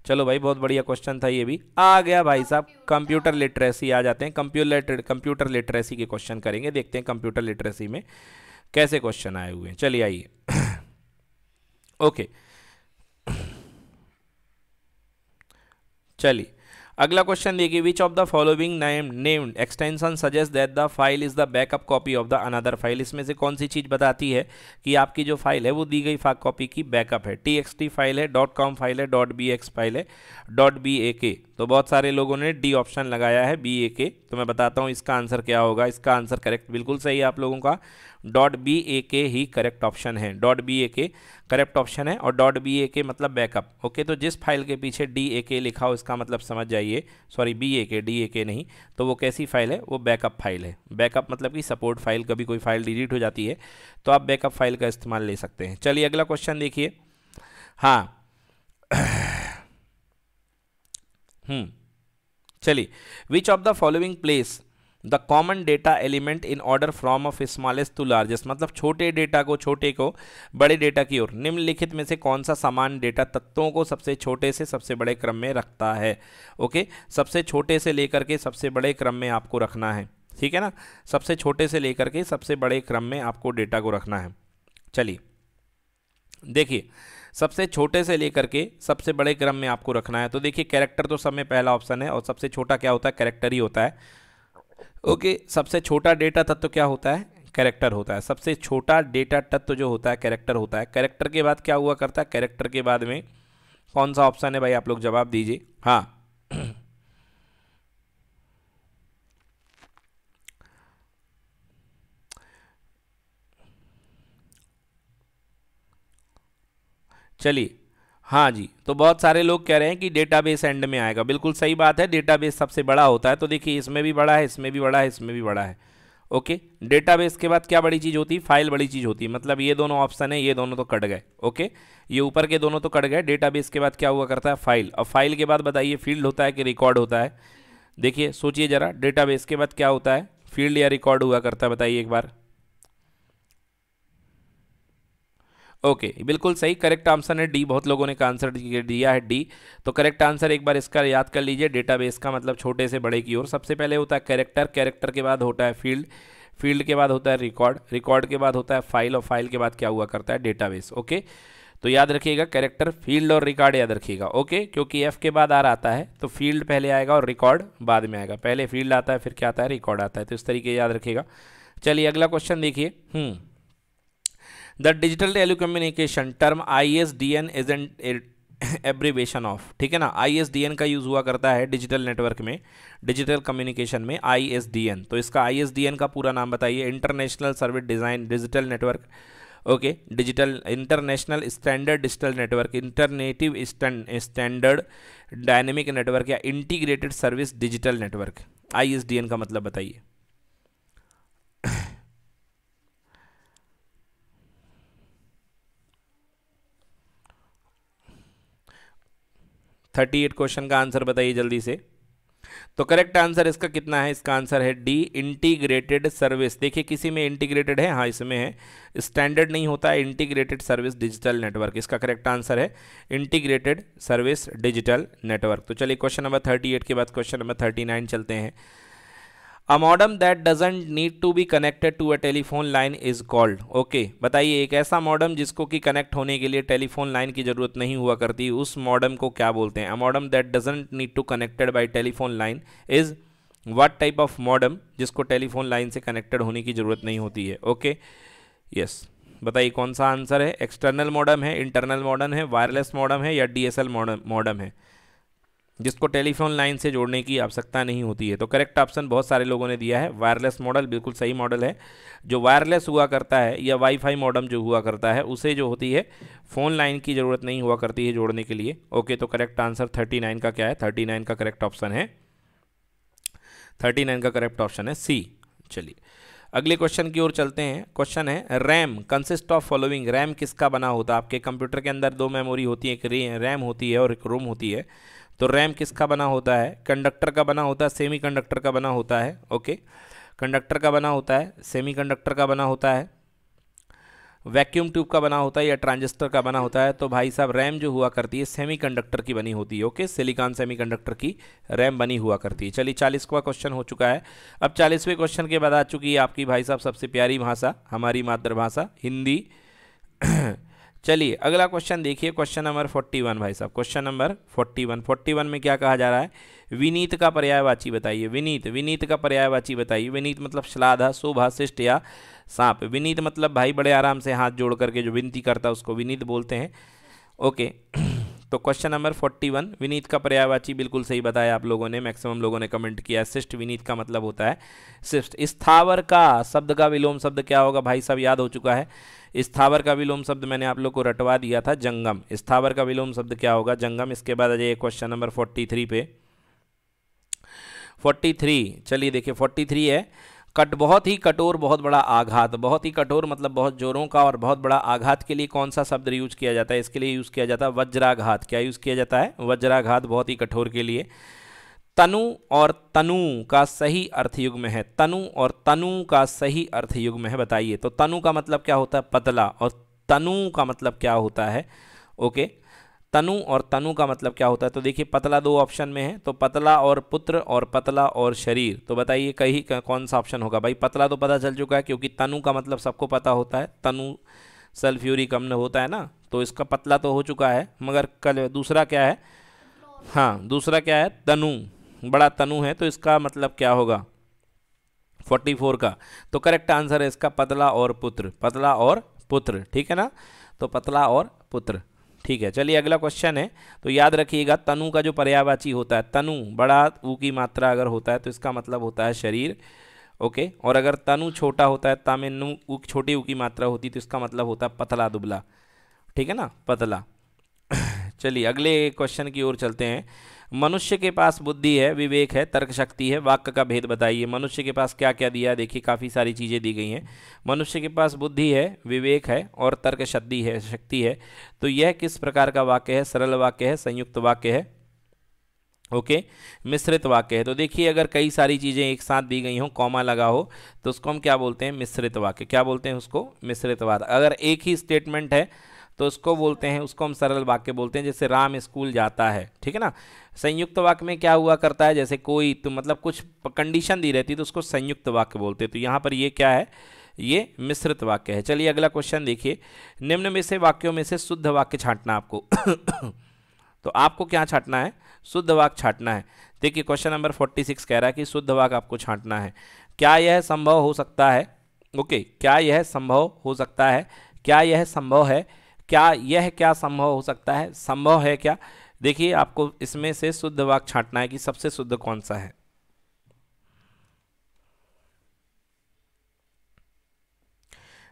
चलो भाई बहुत बढ़िया क्वेश्चन था ये भी आ गया भाई साहब कंप्यूटर लिटरेसी आ जाते हैं कंप्यूटर कंप्यूटर लिटरेसी के क्वेश्चन करेंगे देखते हैं कंप्यूटर लिटरेसी में कैसे क्वेश्चन आए हुए हैं चलिए आइए ओके चलिए अगला क्वेश्चन देखिए which of the following name named extension suggest that the file is the backup copy of the another file इसमें से कौन सी चीज़ बताती है कि आपकी जो फाइल है वो दी गई कॉपी की बैकअप है टी फाइल है डॉट कॉम फाइल है डॉट बी एक्स फाइल है डॉट बी ए के तो बहुत सारे लोगों ने डी ऑप्शन लगाया है बी ए के तो मैं बताता हूँ इसका आंसर क्या होगा इसका आंसर करेक्ट बिल्कुल सही है आप लोगों का डॉट बी ए के ही करेक्ट ऑप्शन है dot B A K correct option है और डॉट बी ए के मतलब बैकअप ओके तो जिस फाइल के पीछे डी ए के लिखा हो इसका मतलब समझ जाइए सॉरी बी ए के डी ए के नहीं तो वो कैसी फाइल है वो बैकअप फाइल है बैकअप मतलब कि सपोर्ट फाइल कभी कोई फाइल डिलीट हो जाती है तो आप बैकअप फाइल का इस्तेमाल ले सकते हैं चलिए अगला क्वेश्चन देखिए हाँ हम्म। चलिए which of the following place the common data element in order from of smallest to largest मतलब छोटे डेटा को छोटे को बड़े डेटा की ओर निम्नलिखित में से कौन सा समान डेटा तत्वों को सबसे छोटे से सबसे बड़े क्रम में रखता है ओके सबसे छोटे से लेकर के सबसे बड़े क्रम में आपको रखना है ठीक है ना सबसे छोटे से लेकर के सबसे बड़े क्रम में आपको डेटा को रखना है चलिए देखिए सबसे छोटे से लेकर के सबसे बड़े क्रम में आपको रखना है तो देखिए कैरेक्टर तो सब में पहला ऑप्शन है और सबसे छोटा क्या होता है कैरेक्टर ही होता है ओके सबसे छोटा डेटा तत्व तो क्या होता है कैरेक्टर होता है सबसे छोटा डेटा तत्व तो जो होता है कैरेक्टर होता है कैरेक्टर के बाद क्या हुआ करता है कैरेक्टर के बाद में कौन सा ऑप्शन है भाई आप लोग जवाब दीजिए हाँ चलिए हाँ जी तो बहुत सारे लोग कह रहे हैं कि डेटाबेस एंड में आएगा बिल्कुल सही बात है डेटाबेस सबसे बड़ा होता है तो देखिए इसमें भी बड़ा है इसमें भी बड़ा है इसमें भी बड़ा है ओके डेटाबेस के बाद क्या बड़ी चीज़ होती है फाइल बड़ी चीज़ होती है मतलब ये दोनों ऑप्शन है ये दोनों तो कट गए ओके ये ऊपर के दोनों तो कट गए डेटाबेस के बाद क्या हुआ करता है फाइल और फाइल के बाद बताइए फील्ड होता है कि रिकॉर्ड होता है देखिए सोचिए ज़रा डेटाबेस के बाद क्या होता है फील्ड या रिकॉर्ड हुआ करता है बताइए एक बार ओके बिल्कुल सही करेक्ट आंसर है डी बहुत लोगों ने का आंसर दिया है डी तो करेक्ट आंसर एक बार इसका याद कर लीजिए डेटाबेस का मतलब छोटे से बड़े की ओर सबसे पहले होता है कैरेक्टर कैरेक्टर के बाद होता है फील्ड फील्ड के बाद होता है रिकॉर्ड रिकॉर्ड के बाद होता है फाइल और फाइल के बाद क्या हुआ करता है डेटाबेस ओके तो याद रखिएगा कैरेक्टर फील्ड और रिकॉर्ड याद रखिएगा ओके क्योंकि एफ के बाद आर आता है तो फील्ड पहले आएगा और रिकॉर्ड बाद में आएगा पहले फील्ड आता है फिर क्या आता है रिकॉर्ड आता है तो इस तरीके याद रखिएगा चलिए अगला क्वेश्चन देखिए hmm the digital telecommunication term I S D N is and abbreviation of ठीक है ना आई एस डी एन का यूज़ हुआ करता है डिजिटल नेटवर्क में डिजिटल कम्युनिकेशन में आई एस डी एन तो इसका आई एस डी एन का पूरा नाम बताइए international service design digital network okay digital international standard digital network international standard dynamic network या integrated service digital network I S D N का मतलब बताइए थर्टी एट क्वेश्चन का आंसर बताइए जल्दी से तो करेक्ट आंसर इसका कितना है इसका आंसर है डी इंटीग्रेटेड सर्विस देखिए किसी में इंटीग्रेटेड है हाँ इसमें है स्टैंडर्ड नहीं होता है इंटीग्रेटेड सर्विस डिजिटल नेटवर्क इसका करेक्ट आंसर है इंटीग्रेटेड सर्विस डिजिटल नेटवर्क तो चलिए क्वेश्चन नंबर थर्टी एट के बाद क्वेश्चन नंबर थर्टी नाइन चलते हैं a modem that doesn't need to be connected to a telephone line is called okay बताइए एक ऐसा मॉडम जिसको कि कनेक्ट होने के लिए टेलीफोन लाइन की ज़रूरत नहीं हुआ करती उस मॉडम को क्या बोलते हैं a modem that doesn't need to connected by telephone line is what type of modem जिसको टेलीफोन लाइन से कनेक्टेड होने की ज़रूरत नहीं होती है ओके okay? Yes yes. बताइए कौन सा आंसर है एक्सटर्नल मॉडम है इंटरनल मॉडम है वायरलेस मॉडम है या डी एस मॉडम मॉडम है जिसको टेलीफोन लाइन से जोड़ने की आवश्यकता नहीं होती है तो करेक्ट ऑप्शन बहुत सारे लोगों ने दिया है वायरलेस मॉडल बिल्कुल सही मॉडल है जो वायरलेस हुआ करता है या वाईफाई मॉडम जो हुआ करता है उसे जो होती है फ़ोन लाइन की ज़रूरत नहीं हुआ करती है जोड़ने के लिए ओके तो करेक्ट आंसर थर्टी नाइन का क्या है थर्टी नाइन का करेक्ट ऑप्शन है थर्टी नाइन का करेक्ट ऑप्शन है सी चलिए अगले क्वेश्चन की ओर चलते हैं क्वेश्चन है RAM consist of following RAM किसका बना होता है आपके कंप्यूटर के अंदर दो मेमोरी होती है एक रैम होती है और एक रोम होती है तो रैम किसका बना होता है कंडक्टर का बना होता है सेमी कंडक्टर का बना होता है ओके कंडक्टर का बना होता है सेमी कंडक्टर का बना होता है वैक्यूम ट्यूब का बना होता है या ट्रांजिस्टर का बना होता है तो भाई साहब रैम जो हुआ करती है सेमी कंडक्टर की बनी होती है ओके सिलिकॉन सेमी कंडक्टर की रैम बनी हुआ करती है चलिए चालीसवा क्वेश्चन हो चुका है अब चालीसवें क्वेश्चन के बाद आ चुकी है आपकी भाई साहब सबसे प्यारी भाषा हमारी मातृभाषा हिंदी चलिए अगला क्वेश्चन देखिए क्वेश्चन नंबर फोर्टी वन भाई साहब question number forty one forty one में क्या कहा जा रहा है विनीत का पर्यायवाची बताइए विनीत विनीत का पर्यायवाची बताइए विनीत मतलब श्लाधा शोभा शिष्ट या सांप विनीत मतलब भाई बड़े आराम से हाथ जोड़ करके जो विनती करता है उसको विनीत बोलते हैं ओके तो क्वेश्चन नंबर 41 विनीत का पर्यायवाची बिल्कुल सही बताया आप लोगों ने मैक्सिमम लोगों ने कमेंट किया शिष्ट विनीत का मतलब होता है शिष्ट स्थावर का शब्द का विलोम शब्द क्या होगा भाई साहब याद हो चुका है स्थावर का विलोम शब्द मैंने आप लोग को रटवा दिया था जंगम स्थावर का विलोम शब्द क्या होगा जंगम इसके बाद आ जाइए क्वेश्चन नंबर फोर्टी पे फोर्टी थ्री चलिए देखिए फोर्टी थ्री है कट बहुत ही कठोर बहुत बड़ा आघात बहुत ही कठोर मतलब बहुत जोरों का और बहुत बड़ा आघात के लिए कौन सा शब्द यूज किया जाता है इसके लिए यूज किया जाता है वज्राघात क्या यूज किया जाता है वज्राघात बहुत ही कठोर के लिए तनु और तनु का सही अर्थ युग्म में है तनु और तनु का सही अर्थ युग्म में है बताइए तो तनु का मतलब क्या होता है पतला और तनु का मतलब क्या होता है ओके तनु और तनु का मतलब क्या होता है तो देखिए पतला दो ऑप्शन में है तो पतला और पुत्र और पतला और शरीर तो बताइए कहीं कौन सा ऑप्शन होगा भाई पतला तो पता चल चुका है क्योंकि तनु का मतलब सबको पता होता है तनु सल्फ्यूरिक अम्ल होता है ना तो इसका पतला तो हो चुका है मगर कल दूसरा क्या है हाँ दूसरा क्या है तनु बड़ा तनु है तो इसका मतलब क्या होगा 44 का तो करेक्ट आंसर है इसका पतला और पुत्र पतला और पुत्र ठीक है ना तो पतला और पुत्र ठीक है चलिए अगला क्वेश्चन है तो याद रखिएगा तनु का जो पर्यावाची होता है तनु बड़ा ऊ की मात्रा अगर होता है तो इसका मतलब होता है शरीर ओके और अगर तनु छोटा होता है तामे में छोटी ऊ की मात्रा होती तो इसका मतलब होता है पतला दुबला ठीक है ना पतला चलिए अगले क्वेश्चन की ओर चलते हैं मनुष्य के पास बुद्धि है विवेक है तर्क शक्ति है वाक्य का भेद बताइए मनुष्य के पास क्या क्या दिया देखिए काफ़ी सारी चीज़ें दी गई हैं मनुष्य के पास बुद्धि है विवेक है और तर्क शक्ति है शक्ति है तो यह किस प्रकार का वाक्य है सरल वाक्य है संयुक्त वाक्य है ओके मिश्रित वाक्य है तो देखिए अगर कई सारी चीज़ें एक साथ दी गई हों कॉमा लगा हो तो उसको हम क्या बोलते हैं मिश्रित वाक्य क्या बोलते हैं उसको मिश्रित वाक्य अगर एक ही स्टेटमेंट है तो उसको बोलते हैं उसको हम सरल वाक्य बोलते हैं जैसे राम स्कूल जाता है ठीक है ना संयुक्त वाक्य में क्या हुआ करता है जैसे कोई तो मतलब कुछ कंडीशन दी रहती है तो उसको संयुक्त वाक्य बोलते हैं तो यहाँ पर ये क्या है ये मिश्रित वाक्य है चलिए अगला क्वेश्चन देखिए निम्न में से वाक्यों में से शुद्ध वाक्य छांटना आपको तो आपको क्या छांटना है शुद्ध वाक्य छांटना है देखिए क्वेश्चन नंबर फोर्टी सिक्स कह रहा है कि शुद्ध वाक्य आपको छांटना है क्या यह संभव हो सकता है ओके क्या यह संभव हो सकता है क्या यह संभव है क्या यह क्या संभव हो सकता है संभव है क्या देखिए आपको इसमें से शुद्ध वाक छांटना है कि सबसे शुद्ध कौन सा है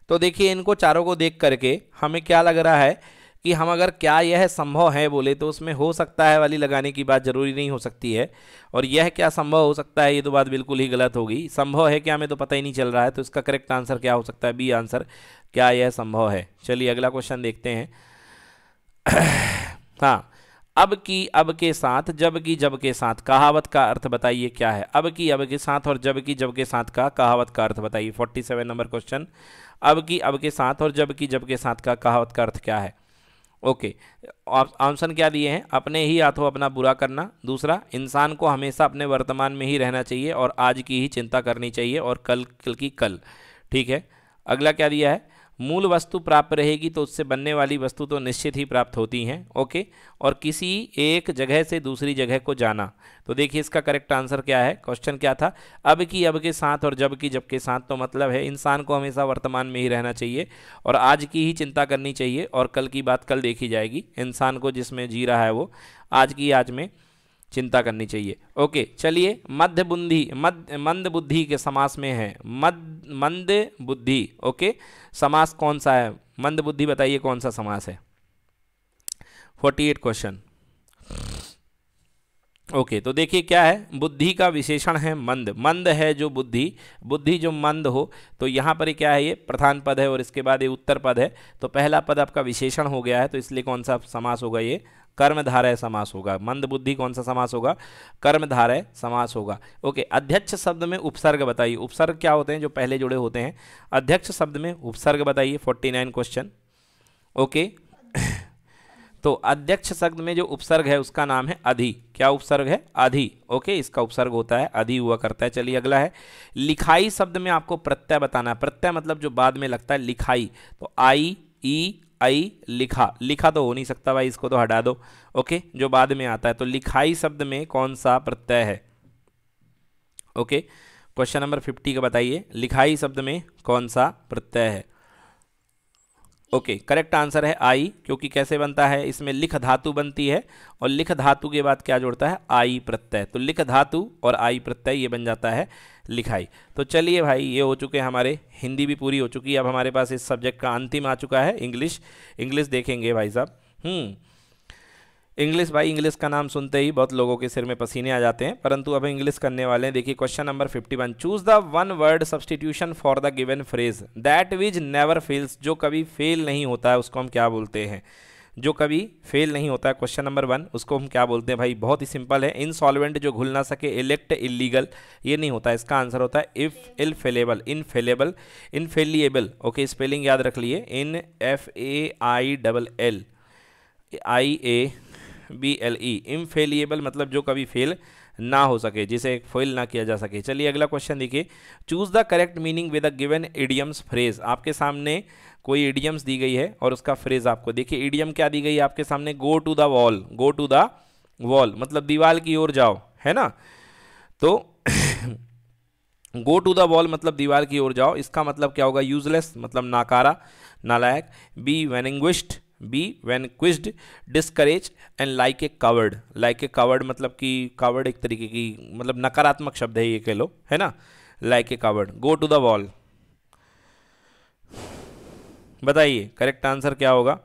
तो देखिए इनको चारों को देख करके हमें क्या लग रहा है कि हम अगर क्या यह संभव है बोले तो उसमें हो सकता है वाली लगाने की बात ज़रूरी नहीं हो सकती है और यह क्या संभव हो सकता है ये तो बात बिल्कुल ही गलत होगी संभव है क्या हमें तो पता ही नहीं चल रहा है तो इसका करेक्ट आंसर क्या हो सकता है बी आंसर क्या यह संभव है चलिए अगला क्वेश्चन देखते हैं हाँ अब की अब के साथ जब की जब के साथ कहावत का अर्थ बताइए क्या है अब की अब के साथ और जब की जब के साथ का कहावत का अर्थ बताइए फोर्टी सेवन नंबर क्वेश्चन अब की अब के साथ और जब की जब के साथ का कहावत का अर्थ क्या है ओके ऑप्शन क्या दिए हैं अपने ही हाथों अपना बुरा करना दूसरा इंसान को हमेशा अपने वर्तमान में ही रहना चाहिए और आज की ही चिंता करनी चाहिए और कल कल की कल ठीक है अगला क्या दिया है मूल वस्तु प्राप्त रहेगी तो उससे बनने वाली वस्तु तो निश्चित ही प्राप्त होती हैं ओके और किसी एक जगह से दूसरी जगह को जाना तो देखिए इसका करेक्ट आंसर क्या है क्वेश्चन क्या था अब की अब के साथ और जब की जब के साथ तो मतलब है इंसान को हमेशा वर्तमान में ही रहना चाहिए और आज की ही चिंता करनी चाहिए और कल की बात कल देखी जाएगी इंसान को जिसमें जी रहा है वो आज की आज में चिंता करनी चाहिए ओके चलिए मध्य बुद्धि मध्य मंद बुद्धि के समास में है मध्य मंद बुद्धि ओके समास कौन सा है मंद बुद्धि बताइए कौन सा समास है forty eight question okay okay, तो देखिए क्या है बुद्धि का विशेषण है मंद मंद है जो बुद्धि बुद्धि जो मंद हो तो यहाँ पर क्या है ये प्रधान पद है और इसके बाद ये उत्तर पद है तो पहला पद आपका विशेषण हो गया है तो इसलिए कौन सा समास होगा ये कर्मधारय समास होगा मंद बुद्धि कौन सा समास होगा कर्मधारय समास होगा ओके अध्यक्ष शब्द में उपसर्ग बताइए उपसर्ग क्या होते हैं जो पहले जुड़े होते हैं अध्यक्ष शब्द में उपसर्ग बताइए फोर्टी नाइन क्वेश्चन ओके तो अध्यक्ष शब्द में जो उपसर्ग है उसका नाम है अधि क्या उपसर्ग है अधि ओके इसका उपसर्ग होता है अधि हुआ करता है चलिए अगला है लिखाई शब्द में आपको प्रत्यय बताना है प्रत्यय मतलब जो बाद में लगता है लिखाई तो आई ई आई लिखा लिखा तो हो नहीं सकता भाई इसको तो हटा दो ओके जो बाद में आता है तो लिखाई शब्द में कौन सा प्रत्यय है ओके क्वेश्चन नंबर फिफ्टी का बताइए लिखाई शब्द में कौन सा प्रत्यय है ओके करेक्ट आंसर है आई क्योंकि कैसे बनता है इसमें लिख धातु बनती है और लिख धातु के बाद क्या जोड़ता है आई प्रत्यय तो लिख धातु और आई प्रत्यय ये बन जाता है लिखाई तो चलिए भाई ये हो चुके हमारे हिंदी भी पूरी हो चुकी है अब हमारे पास इस सब्जेक्ट का अंतिम आ चुका है इंग्लिश इंग्लिश देखेंगे भाई साहब हम्म इंग्लिश भाई इंग्लिश का नाम सुनते ही बहुत लोगों के सिर में पसीने आ जाते हैं परंतु अब इंग्लिश करने वाले हैं देखिए question number 51 choose the one word substitution for the given phrase that which never fails जो कभी फेल नहीं होता है उसको हम क्या बोलते हैं जो कभी फेल नहीं होता है क्वेश्चन नंबर वन उसको हम क्या बोलते हैं भाई बहुत ही सिंपल है इनसॉल्वेंट जो घुल ना सके इलेक्ट इलीगल ये नहीं होता इसका आंसर होता है if infallible infallible infallible okay spelling याद रख लिए in F A I double L I A B L E infallible मतलब जो कभी फेल ना हो सके जिसे फेल ना किया जा सके चलिए अगला क्वेश्चन देखिए choose the correct meaning with a given idioms phrase आपके सामने कोई ईडियम्स दी गई है और उसका फ्रेज आपको देखिए ईडियम क्या दी गई है आपके सामने go to the wall go to the wall मतलब दीवाल की ओर जाओ है ना तो गो टू द वॉल मतलब दीवार की ओर जाओ इसका मतलब क्या होगा यूजलेस मतलब नाकारा नालायक be vanquished be vanquished discourage and like a coward like a coward मतलब कि कावर्ड एक तरीके की मतलब नकारात्मक शब्द है ये कह लो है ना like a coward go to the wall बताइए करेक्ट आंसर क्या होगा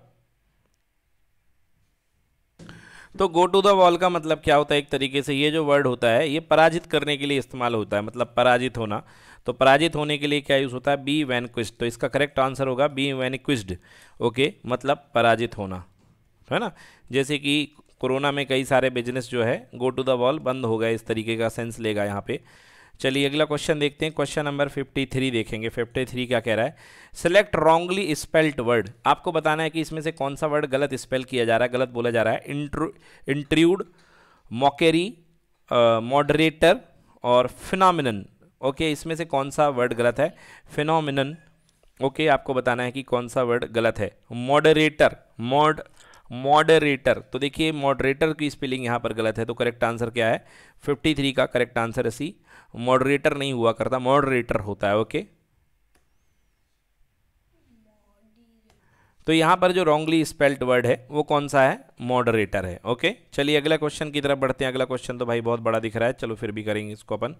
तो गो टू द वॉल का मतलब क्या होता है एक तरीके से ये जो वर्ड होता है ये पराजित करने के लिए इस्तेमाल होता है मतलब पराजित होना तो पराजित होने के लिए क्या यूज़ होता है बी वैन तो इसका करेक्ट आंसर होगा बी वैन क्विस्ड ओके मतलब पराजित होना है ना जैसे कि कोरोना में कई सारे बिजनेस जो है गो टू द वॉल बंद हो गए इस तरीके का सेंस लेगा यहाँ पे चलिए अगला क्वेश्चन देखते हैं क्वेश्चन नंबर 53 देखेंगे 53 क्या कह रहा है सेलेक्ट रॉन्गली स्पेल्ड वर्ड आपको बताना है कि इसमें से कौन सा वर्ड गलत स्पेल किया जा रहा है गलत बोला जा रहा है इंट्रूड मॉकेरी मॉडरेटर और फिनोमिन ओके इसमें से कौन सा वर्ड गलत है फिनोमिन ओके आपको बताना है कि कौन सा वर्ड गलत है मॉडरेटर मॉड मॉडरेटर तो देखिए मॉडरेटर की स्पेलिंग यहाँ पर गलत है तो करेक्ट आंसर क्या है 53 का करेक्ट आंसर है सी मॉडरेटर नहीं हुआ करता मॉडरेटर होता है ओके तो यहां पर जो रॉन्गली स्पेल्ट वर्ड है वो कौन सा है मॉडरेटर है ओके चलिए अगला क्वेश्चन की तरफ बढ़ते हैं अगला क्वेश्चन तो भाई बहुत बड़ा दिख रहा है चलो फिर भी करेंगे इसको अपन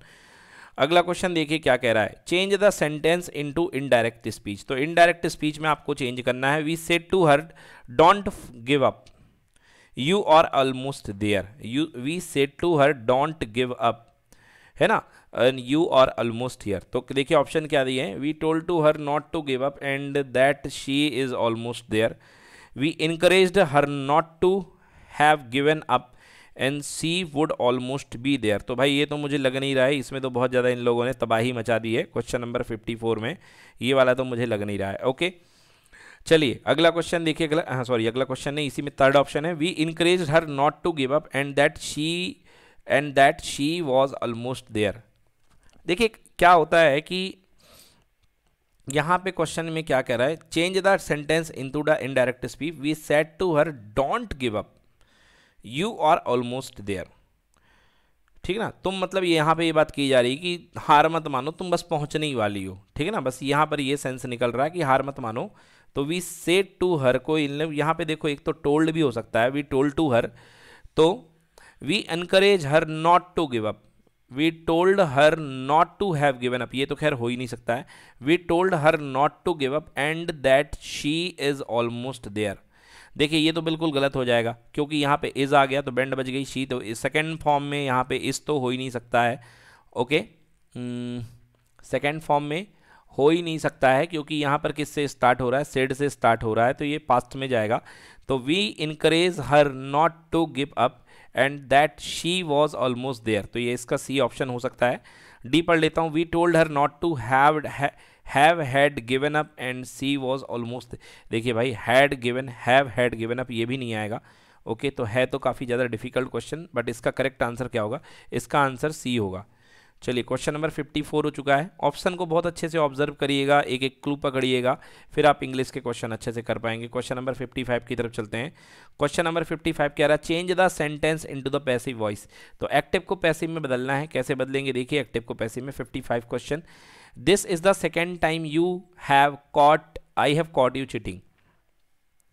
अगला क्वेश्चन देखिए क्या कह रहा है change the sentence into indirect speech तो इनडायरेक्ट स्पीच में आपको चेंज करना है we said to her don't give up you are almost there you we said to her don't give up है ना and you are almost here तो देखिए option क्या दिए हैं we told to her not to give up and that she is almost there we encourage her not to have given up and she would almost be there तो भाई ये तो मुझे लग नहीं रहा है इसमें तो बहुत ज़्यादा इन लोगों ने तबाही मचा दी है क्वेश्चन नंबर 54 में ये वाला तो मुझे लग नहीं रहा है ओके चलिए अगला क्वेश्चन देखिए अगला हाँ सॉरी अगला क्वेश्चन नहीं इसी में थर्ड ऑप्शन है we encourage her not to give up and that she and that she was almost there देखिए क्या होता है कि यहाँ पे क्वेश्चन में क्या कह रहा है change the sentence into the indirect speech we said to her don't give up you are almost there ठीक ना तुम मतलब यहाँ पे ये बात की जा रही है कि हार मत मानो तुम बस पहुँचने ही वाली हो ठीक है ना बस यहाँ पर ये सेंस निकल रहा है कि हार मत मानो तो वी सेट टू हर को यहाँ पे देखो एक तो टोल्ड भी हो सकता है वी टोल्ड टू हर तो we encourage her not to give up we told her not to have given up ये तो खैर हो ही नहीं सकता है we told her not to give up and that she is almost there देखिए ये तो बिल्कुल गलत हो जाएगा क्योंकि यहाँ पे इज़ आ गया तो बैंड बज गई शी तो सेकेंड फॉर्म में यहाँ पे इस तो हो ही नहीं सकता है ओके सेकेंड फॉर्म में हो ही नहीं सकता है क्योंकि यहाँ पर किससे स्टार्ट हो रहा है सेड से स्टार्ट हो रहा है तो ये पास्ट में जाएगा तो we encourage her not to give up and that she was almost there तो ये इसका सी ऑप्शन हो सकता है डी पढ़ लेता हूँ we told her not to have have had given up and she was almost देखिए भाई had given have had given up ये भी नहीं आएगा ओके okay, तो है तो काफ़ी ज़्यादा डिफिकल्ट क्वेश्चन बट इसका करेक्ट आंसर क्या होगा इसका आंसर सी होगा चलिए क्वेश्चन नंबर 54 हो चुका है ऑप्शन को बहुत अच्छे से ऑब्जर्व करिएगा एक एक क्लू पकड़िएगा फिर आप इंग्लिश के क्वेश्चन अच्छे से कर पाएंगे क्वेश्चन नंबर 55 की तरफ चलते हैं क्वेश्चन नंबर 55 क्या रहा change the sentence into the passive voice तो एक्टिव को पैसिव में बदलना है कैसे बदलेंगे देखिए एक्टिव को पैसिव में five question this is the second time you have caught I have caught you cheating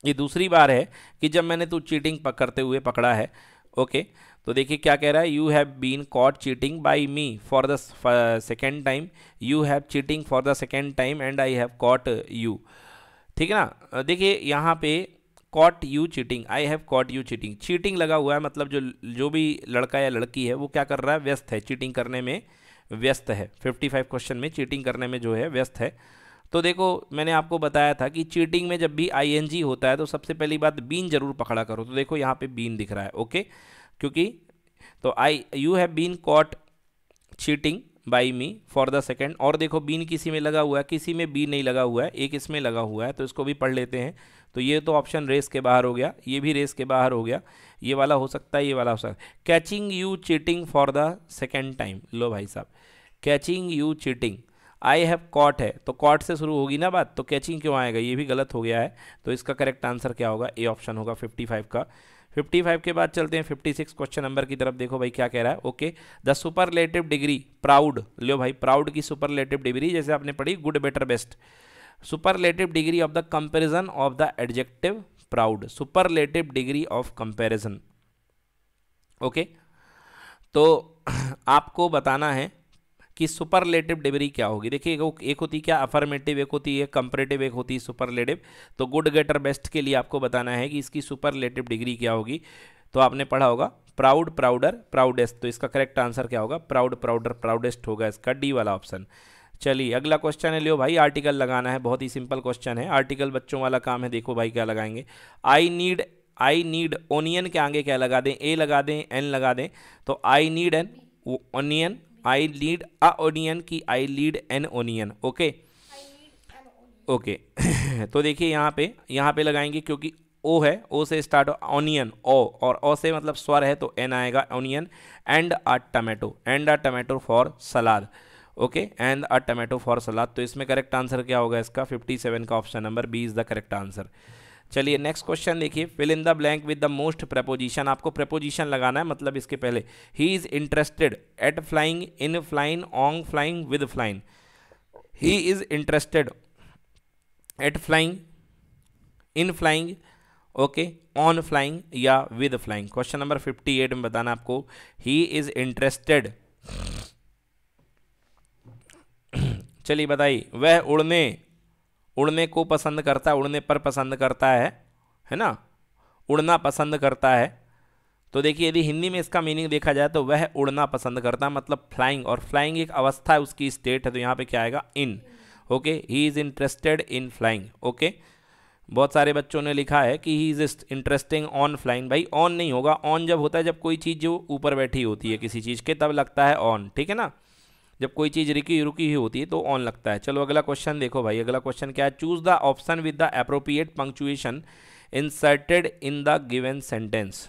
ये दूसरी बार है कि जब मैंने तू चीटिंग करते हुए पकड़ा है ओके okay. तो देखिए क्या कह रहा है you have been caught cheating by me for the second time you have cheating for the second time and I have caught you ठीक है ना देखिए यहाँ पे caught you cheating I have caught you cheating cheating लगा हुआ है मतलब जो जो भी लड़का या लड़की है वो क्या कर रहा है व्यस्त है चीटिंग करने में व्यस्त है 55 क्वेश्चन में चीटिंग करने में जो है व्यस्त है तो देखो मैंने आपको बताया था कि चीटिंग में जब भी आई होता है तो सबसे पहली बात बीन जरूर पकड़ा करो तो देखो यहाँ पे बीन दिख रहा है ओके क्योंकि तो I you have been caught cheating by me for the second और देखो बीन किसी में लगा हुआ है किसी में बी नहीं लगा हुआ है एक इसमें लगा हुआ है तो इसको भी पढ़ लेते हैं तो ये तो ऑप्शन रेस के बाहर हो गया ये भी रेस के बाहर हो गया ये वाला हो सकता है ये वाला हो सकता है catching you cheating for the second time लो भाई साहब catching you cheating I have caught है तो कॉट से शुरू होगी ना बात तो कैचिंग क्यों आएगा ये भी गलत हो गया है तो इसका करेक्ट आंसर क्या होगा ए ऑप्शन होगा 55 का 55 के बाद चलते हैं 56 क्वेश्चन नंबर की तरफ देखो भाई क्या कह रहा है okay the superlative degree proud लियो भाई प्राउड की सुपरलेटिव डिग्री जैसे आपने पढ़ी good better best superlative degree of the comparison of the adjective proud superlative degree of comparison okay तो आपको बताना है कि सुपरलेटिव डिग्री क्या होगी देखिए एक होती है क्या अफर्मेटिव एक होती है कंपरेटिव एक होती है सुपरलेटिव तो गुड गेटर बेस्ट के लिए आपको बताना है कि इसकी सुपरलेटिव डिग्री क्या होगी तो आपने पढ़ा होगा प्राउड प्राउडर प्राउडेस्ट तो इसका करेक्ट आंसर क्या होगा प्राउड प्राउडर प्राउडेस्ट होगा इसका डी वाला ऑप्शन चलिए अगला क्वेश्चन है लियो भाई आर्टिकल लगाना है बहुत ही सिंपल क्वेश्चन है आर्टिकल बच्चों वाला काम है देखो भाई क्या लगाएंगे I need I need onion के आगे क्या लगा दें ए लगा दें एन लगा दें तो I need an onion I lead a onion की I lead an onion okay okay तो देखिए यहाँ पे यहाँ पे लगाएंगे क्योंकि ओ है ओ से स्टार्ट ऑनियन ओ और ओ से मतलब स्वर है तो एन आएगा onion and a tomato and a tomato for salad okay and a tomato for salad तो इसमें करेक्ट आंसर क्या होगा इसका 57 का option number B is the correct answer चलिए नेक्स्ट क्वेश्चन देखिए fill in the blank with the most preposition आपको preposition लगाना है मतलब इसके पहले he is interested at flying in flying on flying with flying he is interested at flying in flying okay on flying या with flying question number fifty eight में बताना आपको ही इज़ इंटरेस्टेड चलिए बताइए वह उड़ने उड़ने को पसंद करता है उड़ने पर पसंद करता है है ना उड़ना पसंद करता है तो देखिए यदि हिंदी में इसका मीनिंग देखा जाए तो वह उड़ना पसंद करता है मतलब फ्लाइंग और फ्लाइंग एक अवस्था है उसकी स्टेट है तो यहाँ पे क्या आएगा in okay he is interested in flying okay बहुत सारे बच्चों ने लिखा है कि he is interesting on flying भाई ऑन नहीं होगा ऑन जब होता है जब कोई चीज़ जो ऊपर बैठी होती है किसी चीज़ के तब लगता है ऑन ठीक है ना जब कोई चीज़ रुकी रुकी ही होती है तो ऑन लगता है चलो अगला क्वेश्चन देखो भाई अगला क्वेश्चन क्या है choose the option with the appropriate punctuation inserted in the given sentence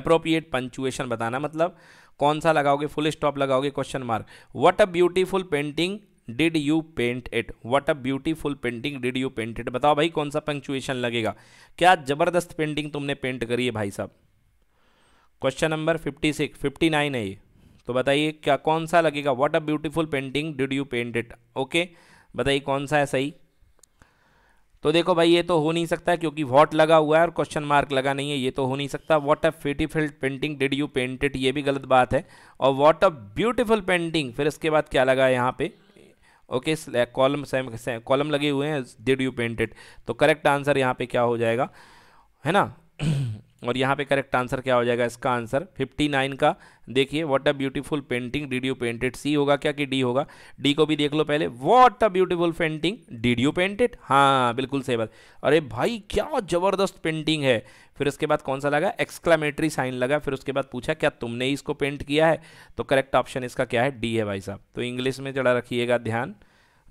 appropriate punctuation बताना मतलब कौन सा लगाओगे फुल स्टॉप लगाओगे question mark what a beautiful painting did you paint it what a beautiful painting did you paint it बताओ भाई कौन सा पंक्चुएशन लगेगा क्या ज़बरदस्त पेंटिंग तुमने पेंट करी है भाई साहब question number fifty six fifty nine है ये तो बताइए क्या कौन सा लगेगा what a beautiful painting did you paint it okay बताइए कौन सा है सही तो देखो भाई ये तो हो नहीं सकता क्योंकि वॉट लगा हुआ है और क्वेश्चन मार्क लगा नहीं है ये तो हो नहीं सकता what a beautiful painting did you paint it ये भी गलत बात है और वॉट अ ब्यूटीफुल पेंटिंग फिर इसके बाद क्या लगा है यहाँ पे ओके कॉलम कॉलम लगे हुए हैं डिड यू पेंट इट तो करेक्ट आंसर यहाँ पे क्या हो जाएगा है ना और यहाँ पे करेक्ट आंसर क्या हो जाएगा इसका आंसर 59 का देखिए what a beautiful painting did you painted C होगा क्या कि डी होगा डी को भी देख लो पहले what a beautiful painting did you painted हाँ बिल्कुल सही बात अरे भाई क्या जबरदस्त पेंटिंग है फिर उसके बाद कौन सा लगा एक्सक्लामेटरी साइन लगा फिर उसके बाद पूछा क्या तुमने इसको पेंट किया है तो करेक्ट ऑप्शन इसका क्या है डी है भाई साहब तो इंग्लिश में जरा रखिएगा ध्यान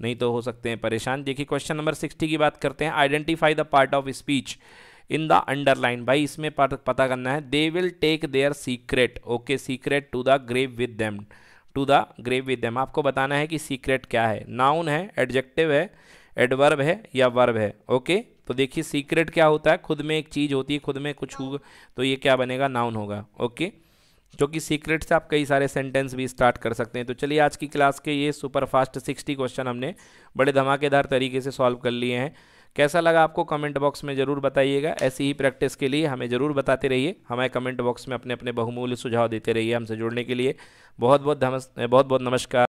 नहीं तो हो सकते हैं परेशान देखिए क्वेश्चन नंबर सिक्सटी की बात करते हैं identify the part of speech in the underline भाई इसमें पता करना है they will take their secret okay secret to the grave with them to the grave with them आपको बताना है कि सीक्रेट क्या है नाउन है एडजेक्टिव है एडवर्ब है या वर्ब है ओके तो देखिए सीक्रेट क्या होता है खुद में एक चीज़ होती है खुद में कुछ होगा तो ये क्या बनेगा नाउन होगा ओके क्योंकि सीक्रेट से आप कई सारे सेंटेंस भी स्टार्ट कर सकते हैं तो चलिए आज की क्लास के ये सुपर फास्ट सिक्सटी क्वेश्चन हमने बड़े धमाकेदार तरीके से सॉल्व कर लिए हैं कैसा लगा आपको कमेंट बॉक्स में ज़रूर बताइएगा ऐसी ही प्रैक्टिस के लिए हमें ज़रूर बताते रहिए हमें कमेंट बॉक्स में अपने अपने बहुमूल्य सुझाव देते रहिए हमसे जुड़ने के लिए बहुत बहुत बहुत बहुत नमस्कार